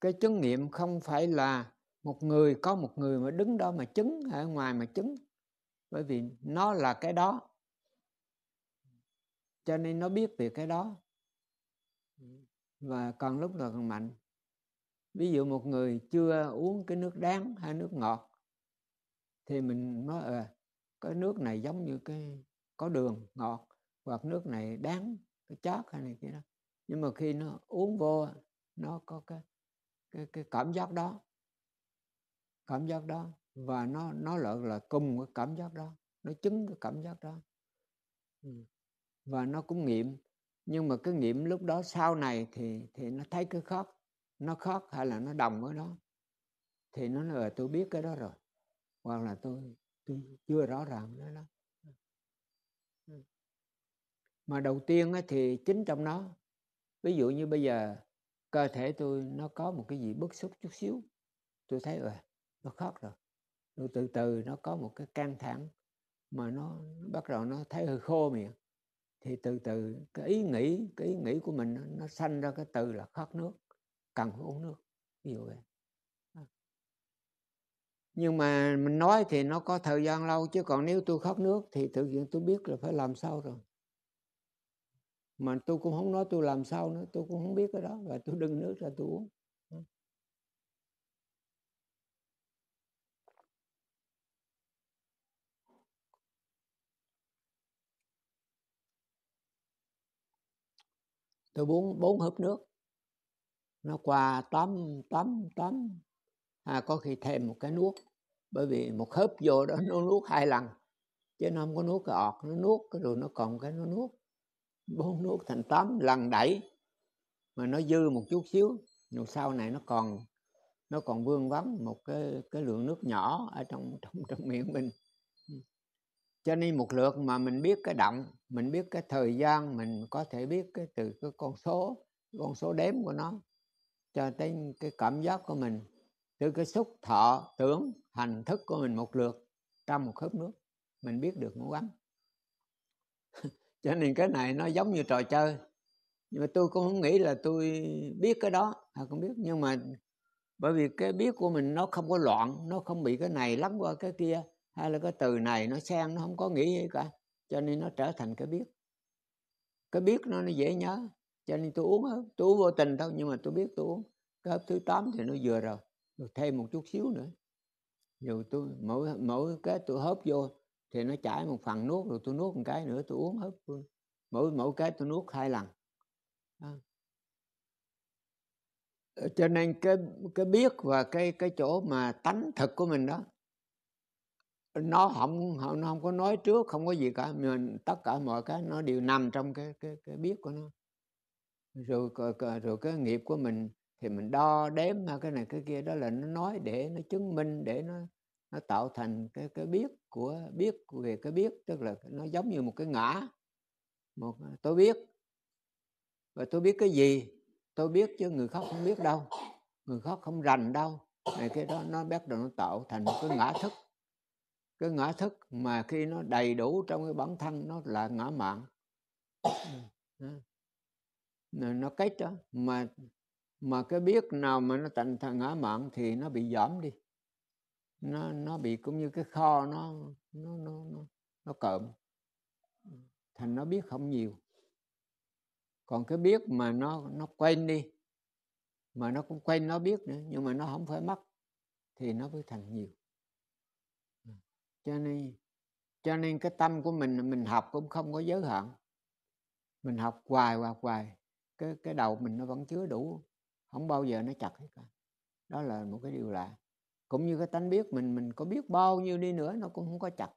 cái chứng nghiệm không phải là một người có một người mà đứng đó mà chứng ở ngoài mà chứng bởi vì nó là cái đó cho nên nó biết về cái đó và còn lúc nào còn mạnh ví dụ một người chưa uống cái nước đắng hay nước ngọt thì mình nói à, cái nước này giống như cái có đường ngọt hoặc nước này đáng cái chát hay này kia đó nhưng mà khi nó uống vô nó có cái cái, cái cảm giác đó cảm giác đó và nó nó lại là cùng cái cảm giác đó nó chứng cái cảm giác đó và nó cũng nghiệm nhưng mà cái nghiệm lúc đó sau này thì thì nó thấy cái khác nó khác hay là nó đồng với đó thì nó nói là ờ, tôi biết cái đó rồi hoặc là tôi tôi chưa rõ ràng nó lắm mà đầu tiên thì chính trong nó ví dụ như bây giờ cơ thể tôi nó có một cái gì bức xúc chút xíu tôi thấy rồi ờ, nó khóc rồi rồi từ từ nó có một cái căng thẳng mà nó, nó bắt đầu nó thấy hơi khô miệng thì từ từ cái ý nghĩ cái ý nghĩ của mình nó, nó sanh ra cái từ là khát nước cần phải uống nước ví dụ vậy nhưng mà mình nói thì nó có thời gian lâu chứ còn nếu tôi khóc nước thì tự nhiên tôi biết là phải làm sao rồi mà tôi cũng không nói tôi làm sao nữa tôi cũng không biết cái đó và tôi đưng nước ra tôi uống tôi uống bốn hớp nước nó qua tắm tắm tắm à, có khi thêm một cái nuốt bởi vì một hớp vô đó nó nuốt hai lần chứ nó không có nuốt cái ọt nó nuốt rồi nó còn cái nó nuốt bốn nuốt thành tám lần đẩy mà nó dư một chút xíu rồi sau này nó còn nó còn vương vấn một cái cái lượng nước nhỏ ở trong trong trong miệng mình cho nên một lượt mà mình biết cái động mình biết cái thời gian mình có thể biết cái từ cái con số con số đếm của nó cho tới cái cảm giác của mình từ cái xúc thọ tưởng hành thức của mình một lượt trong một khớp nước mình biết được ngũ ấm cho nên cái này nó giống như trò chơi nhưng mà tôi cũng không nghĩ là tôi biết cái đó à, không biết nhưng mà bởi vì cái biết của mình nó không có loạn nó không bị cái này lắm qua cái kia hay là cái từ này nó xen nó không có nghĩ gì cả cho nên nó trở thành cái biết cái biết nó nó dễ nhớ cho nên tôi uống tôi uống vô tình thôi nhưng mà tôi biết tôi uống cái hớp thứ 8 thì nó vừa rồi rồi thêm một chút xíu nữa rồi tôi mỗi mỗi cái tôi hớp vô thì nó chảy một phần nuốt rồi tôi nuốt một cái nữa tôi uống hết, luôn mỗi mỗi cái tôi nuốt hai lần à. cho nên cái cái biết và cái cái chỗ mà tánh thực của mình đó nó không nó không có nói trước không có gì cả mình tất cả mọi cái nó đều nằm trong cái cái cái biết của nó rồi, rồi cái nghiệp của mình thì mình đo đếm cái này cái kia đó là nó nói để nó chứng minh để nó nó tạo thành cái cái biết của biết về cái biết tức là nó giống như một cái ngã một à, tôi biết và tôi biết cái gì tôi biết chứ người khác không biết đâu người khác không rành đâu này cái đó nó bắt đầu nó tạo thành một cái ngã thức cái ngã thức mà khi nó đầy đủ trong cái bản thân nó là ngã mạng ừ, ừ. nó cách đó mà mà cái biết nào mà nó thành thằng ngã mạn thì nó bị giảm đi nó nó bị cũng như cái kho nó nó nó nó, nó cộm thành nó biết không nhiều còn cái biết mà nó nó quên đi mà nó cũng quên nó biết nữa nhưng mà nó không phải mất thì nó mới thành nhiều cho nên cho nên cái tâm của mình mình học cũng không có giới hạn mình học hoài hoài hoài cái cái đầu mình nó vẫn chứa đủ không bao giờ nó chặt hết cả đó là một cái điều lạ cũng như cái tánh biết mình mình có biết bao nhiêu đi nữa nó cũng không có chặt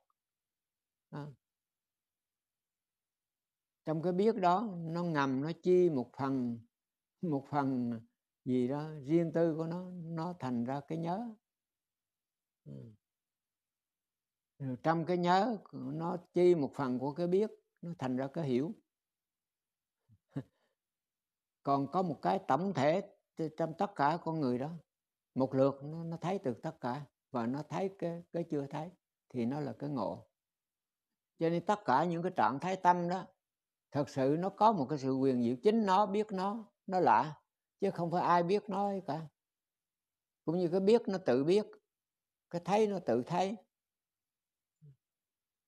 à. trong cái biết đó nó ngầm nó chi một phần một phần gì đó riêng tư của nó nó thành ra cái nhớ ừ. rồi trong cái nhớ nó chi một phần của cái biết nó thành ra cái hiểu còn có một cái tổng thể trong tất cả con người đó một lượt nó, nó thấy được tất cả và nó thấy cái cái chưa thấy thì nó là cái ngộ cho nên tất cả những cái trạng thái tâm đó thật sự nó có một cái sự quyền diệu chính nó biết nó nó lạ chứ không phải ai biết nó cả cũng như cái biết nó tự biết cái thấy nó tự thấy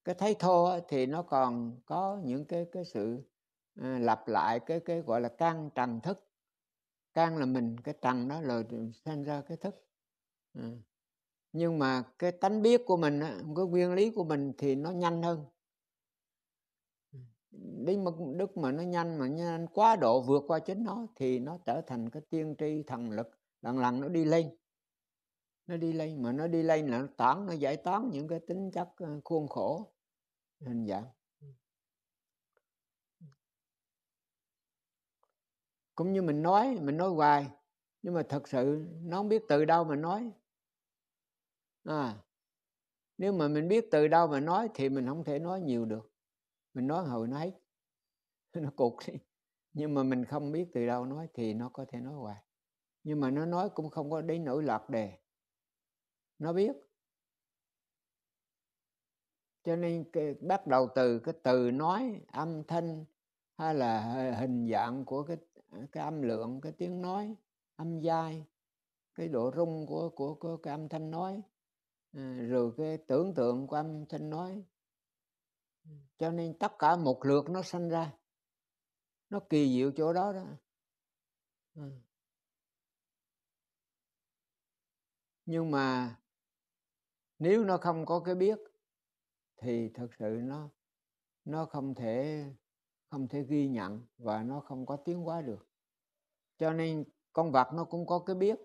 cái thấy thô thì nó còn có những cái cái sự à, lặp lại cái cái gọi là căng trần thức can là mình cái trần đó là sanh ra cái thức à. nhưng mà cái tánh biết của mình cái nguyên lý của mình thì nó nhanh hơn lý mực đức mà nó nhanh mà nhanh quá độ vượt qua chính nó thì nó trở thành cái tiên tri thần lực lần lần nó đi lên nó đi lên mà nó đi lên là nó tán nó giải tán những cái tính chất ờ, khuôn khổ hình dạng cũng như mình nói mình nói hoài nhưng mà thật sự nó không biết từ đâu mà nói à, nếu mà mình biết từ đâu mà nói thì mình không thể nói nhiều được mình nói hồi nãy nó cục đi nhưng mà mình không biết từ đâu nói thì nó có thể nói hoài nhưng mà nó nói cũng không có đến nỗi lạc đề nó biết cho nên cái, bắt đầu từ cái từ nói âm thanh hay là hình dạng của cái cái âm lượng cái tiếng nói âm dai cái độ rung của của, của cái âm thanh nói ờ, rồi cái tưởng tượng của âm thanh nói cho nên tất cả một lượt nó sanh ra nó kỳ diệu chỗ đó đó ừ. nhưng mà nếu nó không có cái biết thì thật sự nó nó không thể không thể ghi nhận và nó không có tiến hóa được cho nên con vật nó cũng có cái biết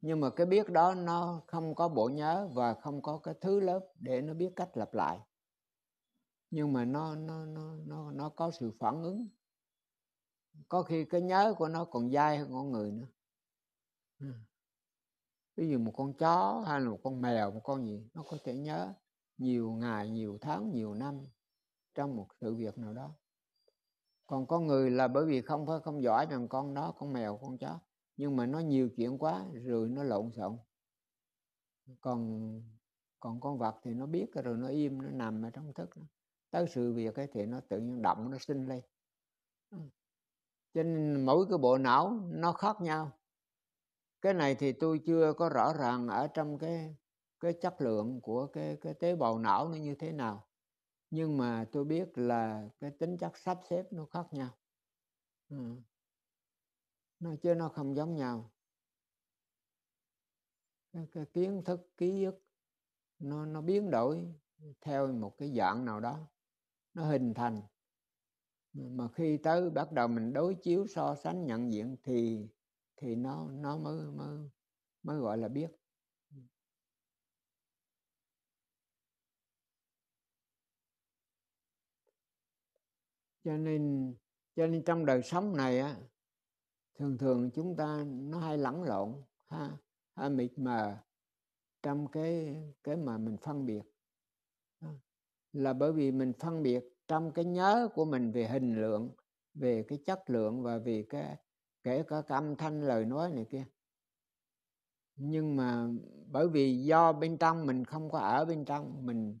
nhưng mà cái biết đó nó không có bộ nhớ và không có cái thứ lớp để nó biết cách lặp lại nhưng mà nó nó nó nó nó có sự phản ứng có khi cái nhớ của nó còn dai hơn con người nữa hmm. ví dụ một con chó hay là một con mèo một con gì nó có thể nhớ nhiều ngày nhiều tháng nhiều năm trong một sự việc nào đó còn con người là bởi vì không phải không giỏi bằng con đó con mèo con chó nhưng mà nó nhiều chuyện quá rồi nó lộn xộn còn còn con vật thì nó biết rồi nó im nó nằm ở trong thức tới sự việc cái thì nó tự nhiên động nó sinh lên cho nên mỗi cái bộ não nó khác nhau cái này thì tôi chưa có rõ ràng ở trong cái cái chất lượng của cái cái tế bào não nó như thế nào nhưng mà tôi biết là cái tính chất sắp xếp nó khác nhau ừ. nó chứ nó không giống nhau cái, cái kiến thức ký ức nó nó biến đổi theo một cái dạng nào đó nó hình thành mà khi tới bắt đầu mình đối chiếu so sánh nhận diện thì thì nó nó mới mới mới gọi là biết cho nên cho nên trong đời sống này á thường thường chúng ta nó hay lẫn lộn ha hay mịt mờ trong cái cái mà mình phân biệt là bởi vì mình phân biệt trong cái nhớ của mình về hình lượng về cái chất lượng và về cái kể cả âm thanh lời nói này kia nhưng mà bởi vì do bên trong mình không có ở bên trong mình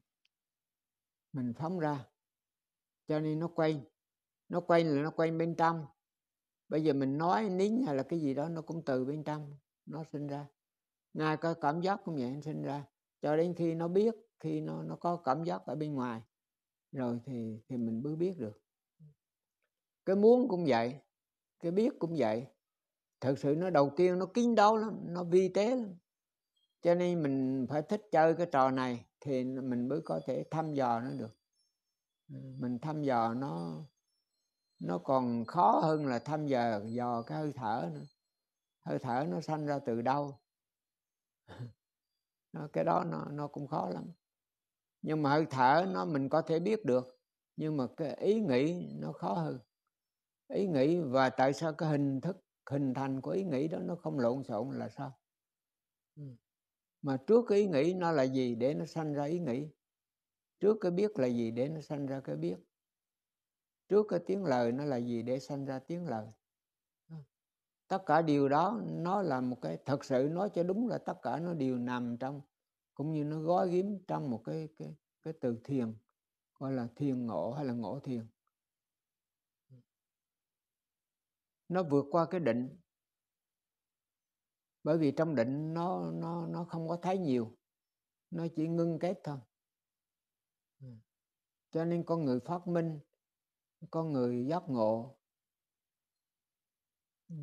mình phóng ra cho nên nó quay nó quay là nó quay bên trong bây giờ mình nói nín hay là cái gì đó nó cũng từ bên trong nó sinh ra ngay cái cảm giác cũng vậy sinh ra cho đến khi nó biết khi nó nó có cảm giác ở bên ngoài rồi thì thì mình mới biết được cái muốn cũng vậy cái biết cũng vậy thật sự nó đầu tiên nó kín đáo lắm nó vi tế lắm cho nên mình phải thích chơi cái trò này thì mình mới có thể thăm dò nó được mình thăm dò nó nó còn khó hơn là thăm giờ dò cái hơi thở nữa hơi thở nó sanh ra từ đâu nó, cái đó nó, nó cũng khó lắm nhưng mà hơi thở nó mình có thể biết được nhưng mà cái ý nghĩ nó khó hơn ý nghĩ và tại sao cái hình thức hình thành của ý nghĩ đó nó không lộn xộn là sao ừ. mà trước cái ý nghĩ nó là gì để nó sanh ra ý nghĩ trước cái biết là gì để nó sanh ra cái biết trước cái tiếng lời nó là gì để sanh ra tiếng lời ừ. tất cả điều đó nó là một cái thật sự nói cho đúng là tất cả nó đều nằm trong cũng như nó gói ghém trong một cái cái cái từ thiền gọi là thiền ngộ hay là ngộ thiền ừ. nó vượt qua cái định bởi vì trong định nó nó nó không có thấy nhiều nó chỉ ngưng kết thôi ừ. cho nên con người phát minh có người giác ngộ ừ.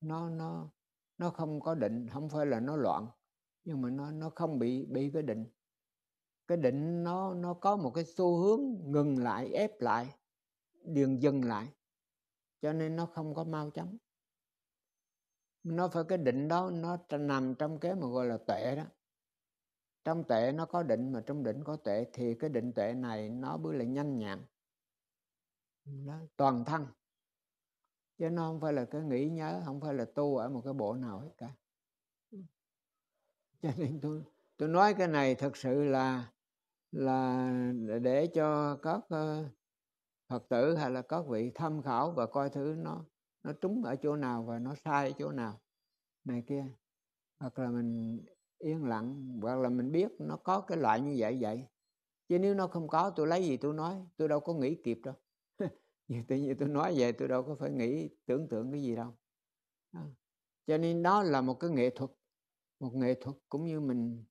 nó nó nó không có định không phải là nó loạn nhưng mà nó nó không bị bị cái định cái định nó nó có một cái xu hướng ngừng lại ép lại điền dừng lại cho nên nó không có mau chóng nó phải cái định đó nó nằm trong cái mà gọi là tuệ đó trong tuệ nó có định mà trong định có tuệ thì cái định tuệ này nó mới là nhanh nhẹn nó toàn thân chứ nó không phải là cái nghĩ nhớ không phải là tu ở một cái bộ nào hết cả cho nên tôi tôi nói cái này thật sự là là để cho các ờ, phật tử hay là các vị tham khảo và coi thử nó nó trúng ở chỗ nào và nó sai ở chỗ nào này kia hoặc là mình yên lặng hoặc là mình biết nó có cái loại như vậy vậy chứ nếu nó không có tôi lấy gì tôi nói tôi đâu có nghĩ kịp đâu vì tự nhiên tôi nói về tôi đâu có phải nghĩ tưởng tượng cái gì đâu à. cho nên đó là một cái nghệ thuật một nghệ thuật cũng như mình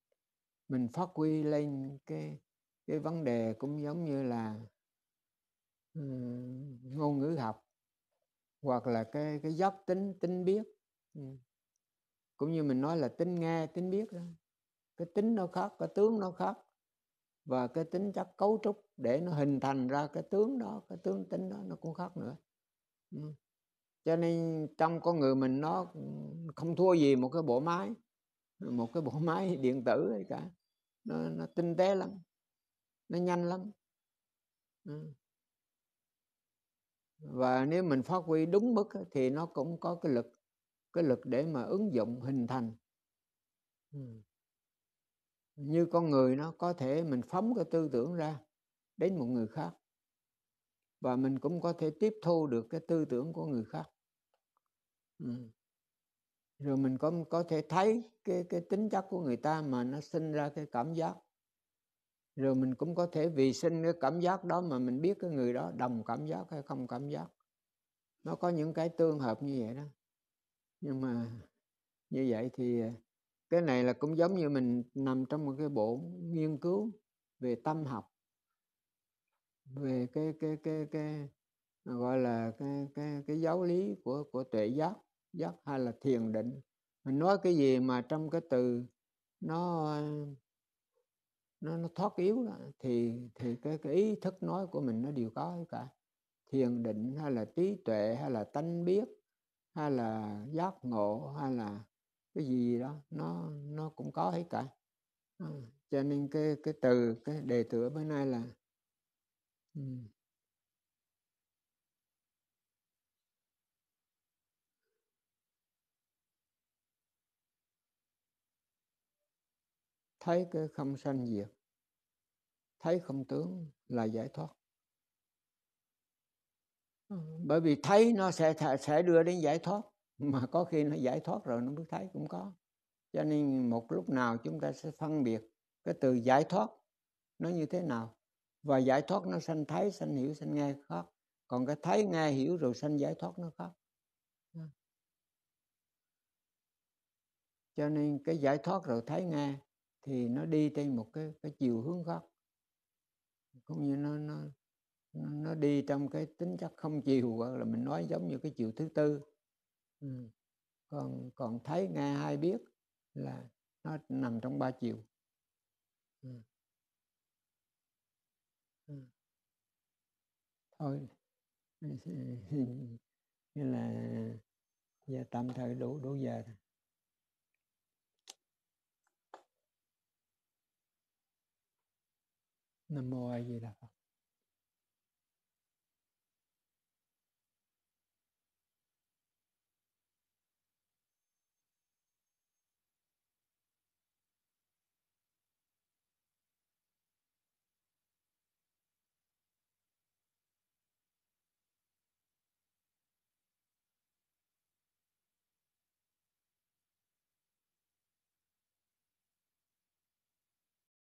mình phát huy lên cái cái vấn đề cũng giống như là um, ngôn ngữ học hoặc là cái cái dốc tính tính biết um. cũng như mình nói là tính nghe tính biết đó cái tính nó khác cái tướng nó khác và cái tính chất cấu trúc để nó hình thành ra cái tướng đó cái tướng tính đó nó cũng khác nữa ừ. cho nên trong con người mình nó không thua gì một cái bộ máy một cái bộ máy điện tử hay cả nó, nó tinh tế lắm nó nhanh lắm ừ. và nếu mình phát huy đúng mức thì nó cũng có cái lực cái lực để mà ứng dụng hình thành ừ như con người nó có thể mình phóng cái tư tưởng ra đến một người khác và mình cũng có thể tiếp thu được cái tư tưởng của người khác ừ. rồi mình cũng có thể thấy cái cái tính chất của người ta mà nó sinh ra cái cảm giác rồi mình cũng có thể vì sinh cái cảm giác đó mà mình biết cái người đó đồng cảm giác hay không cảm giác nó có những cái tương hợp như vậy đó nhưng mà như vậy thì cái này là cũng giống như mình nằm trong một cái bộ nghiên cứu về tâm học về cái cái cái cái à, gọi là cái cái cái giáo lý của của tuệ giác giác hay là thiền định mình nói cái gì mà trong cái từ nó nó nó thoát yếu đó, thì thì cái, cái ý thức nói của mình nó đều có cả thiền định hay là trí tuệ hay là tánh biết hay là giác ngộ hay là cái gì đó nó nó cũng có hết cả à, cho nên cái cái từ cái đề tựa bữa nay là um, thấy cái không sanh diệt thấy không tướng là giải thoát ừ, bởi vì thấy nó sẽ sẽ đưa đến giải thoát mà có khi nó giải thoát rồi nó mới thấy cũng có cho nên một lúc nào chúng ta sẽ phân biệt cái từ giải thoát nó như thế nào và giải thoát nó sanh thấy sanh hiểu sanh nghe khác còn cái thấy nghe hiểu rồi sanh giải thoát nó khác cho nên cái giải thoát rồi thấy nghe thì nó đi trên một cái cái chiều hướng khác cũng như nó nó nó đi trong cái tính chất không chiều hoặc là mình nói giống như cái chiều thứ tư Ừ. còn còn thấy nghe hay biết là nó nằm trong ba chiều ừ. Ừ. thôi như là giờ tạm thời đủ đủ giờ thôi nam mô a di đà phật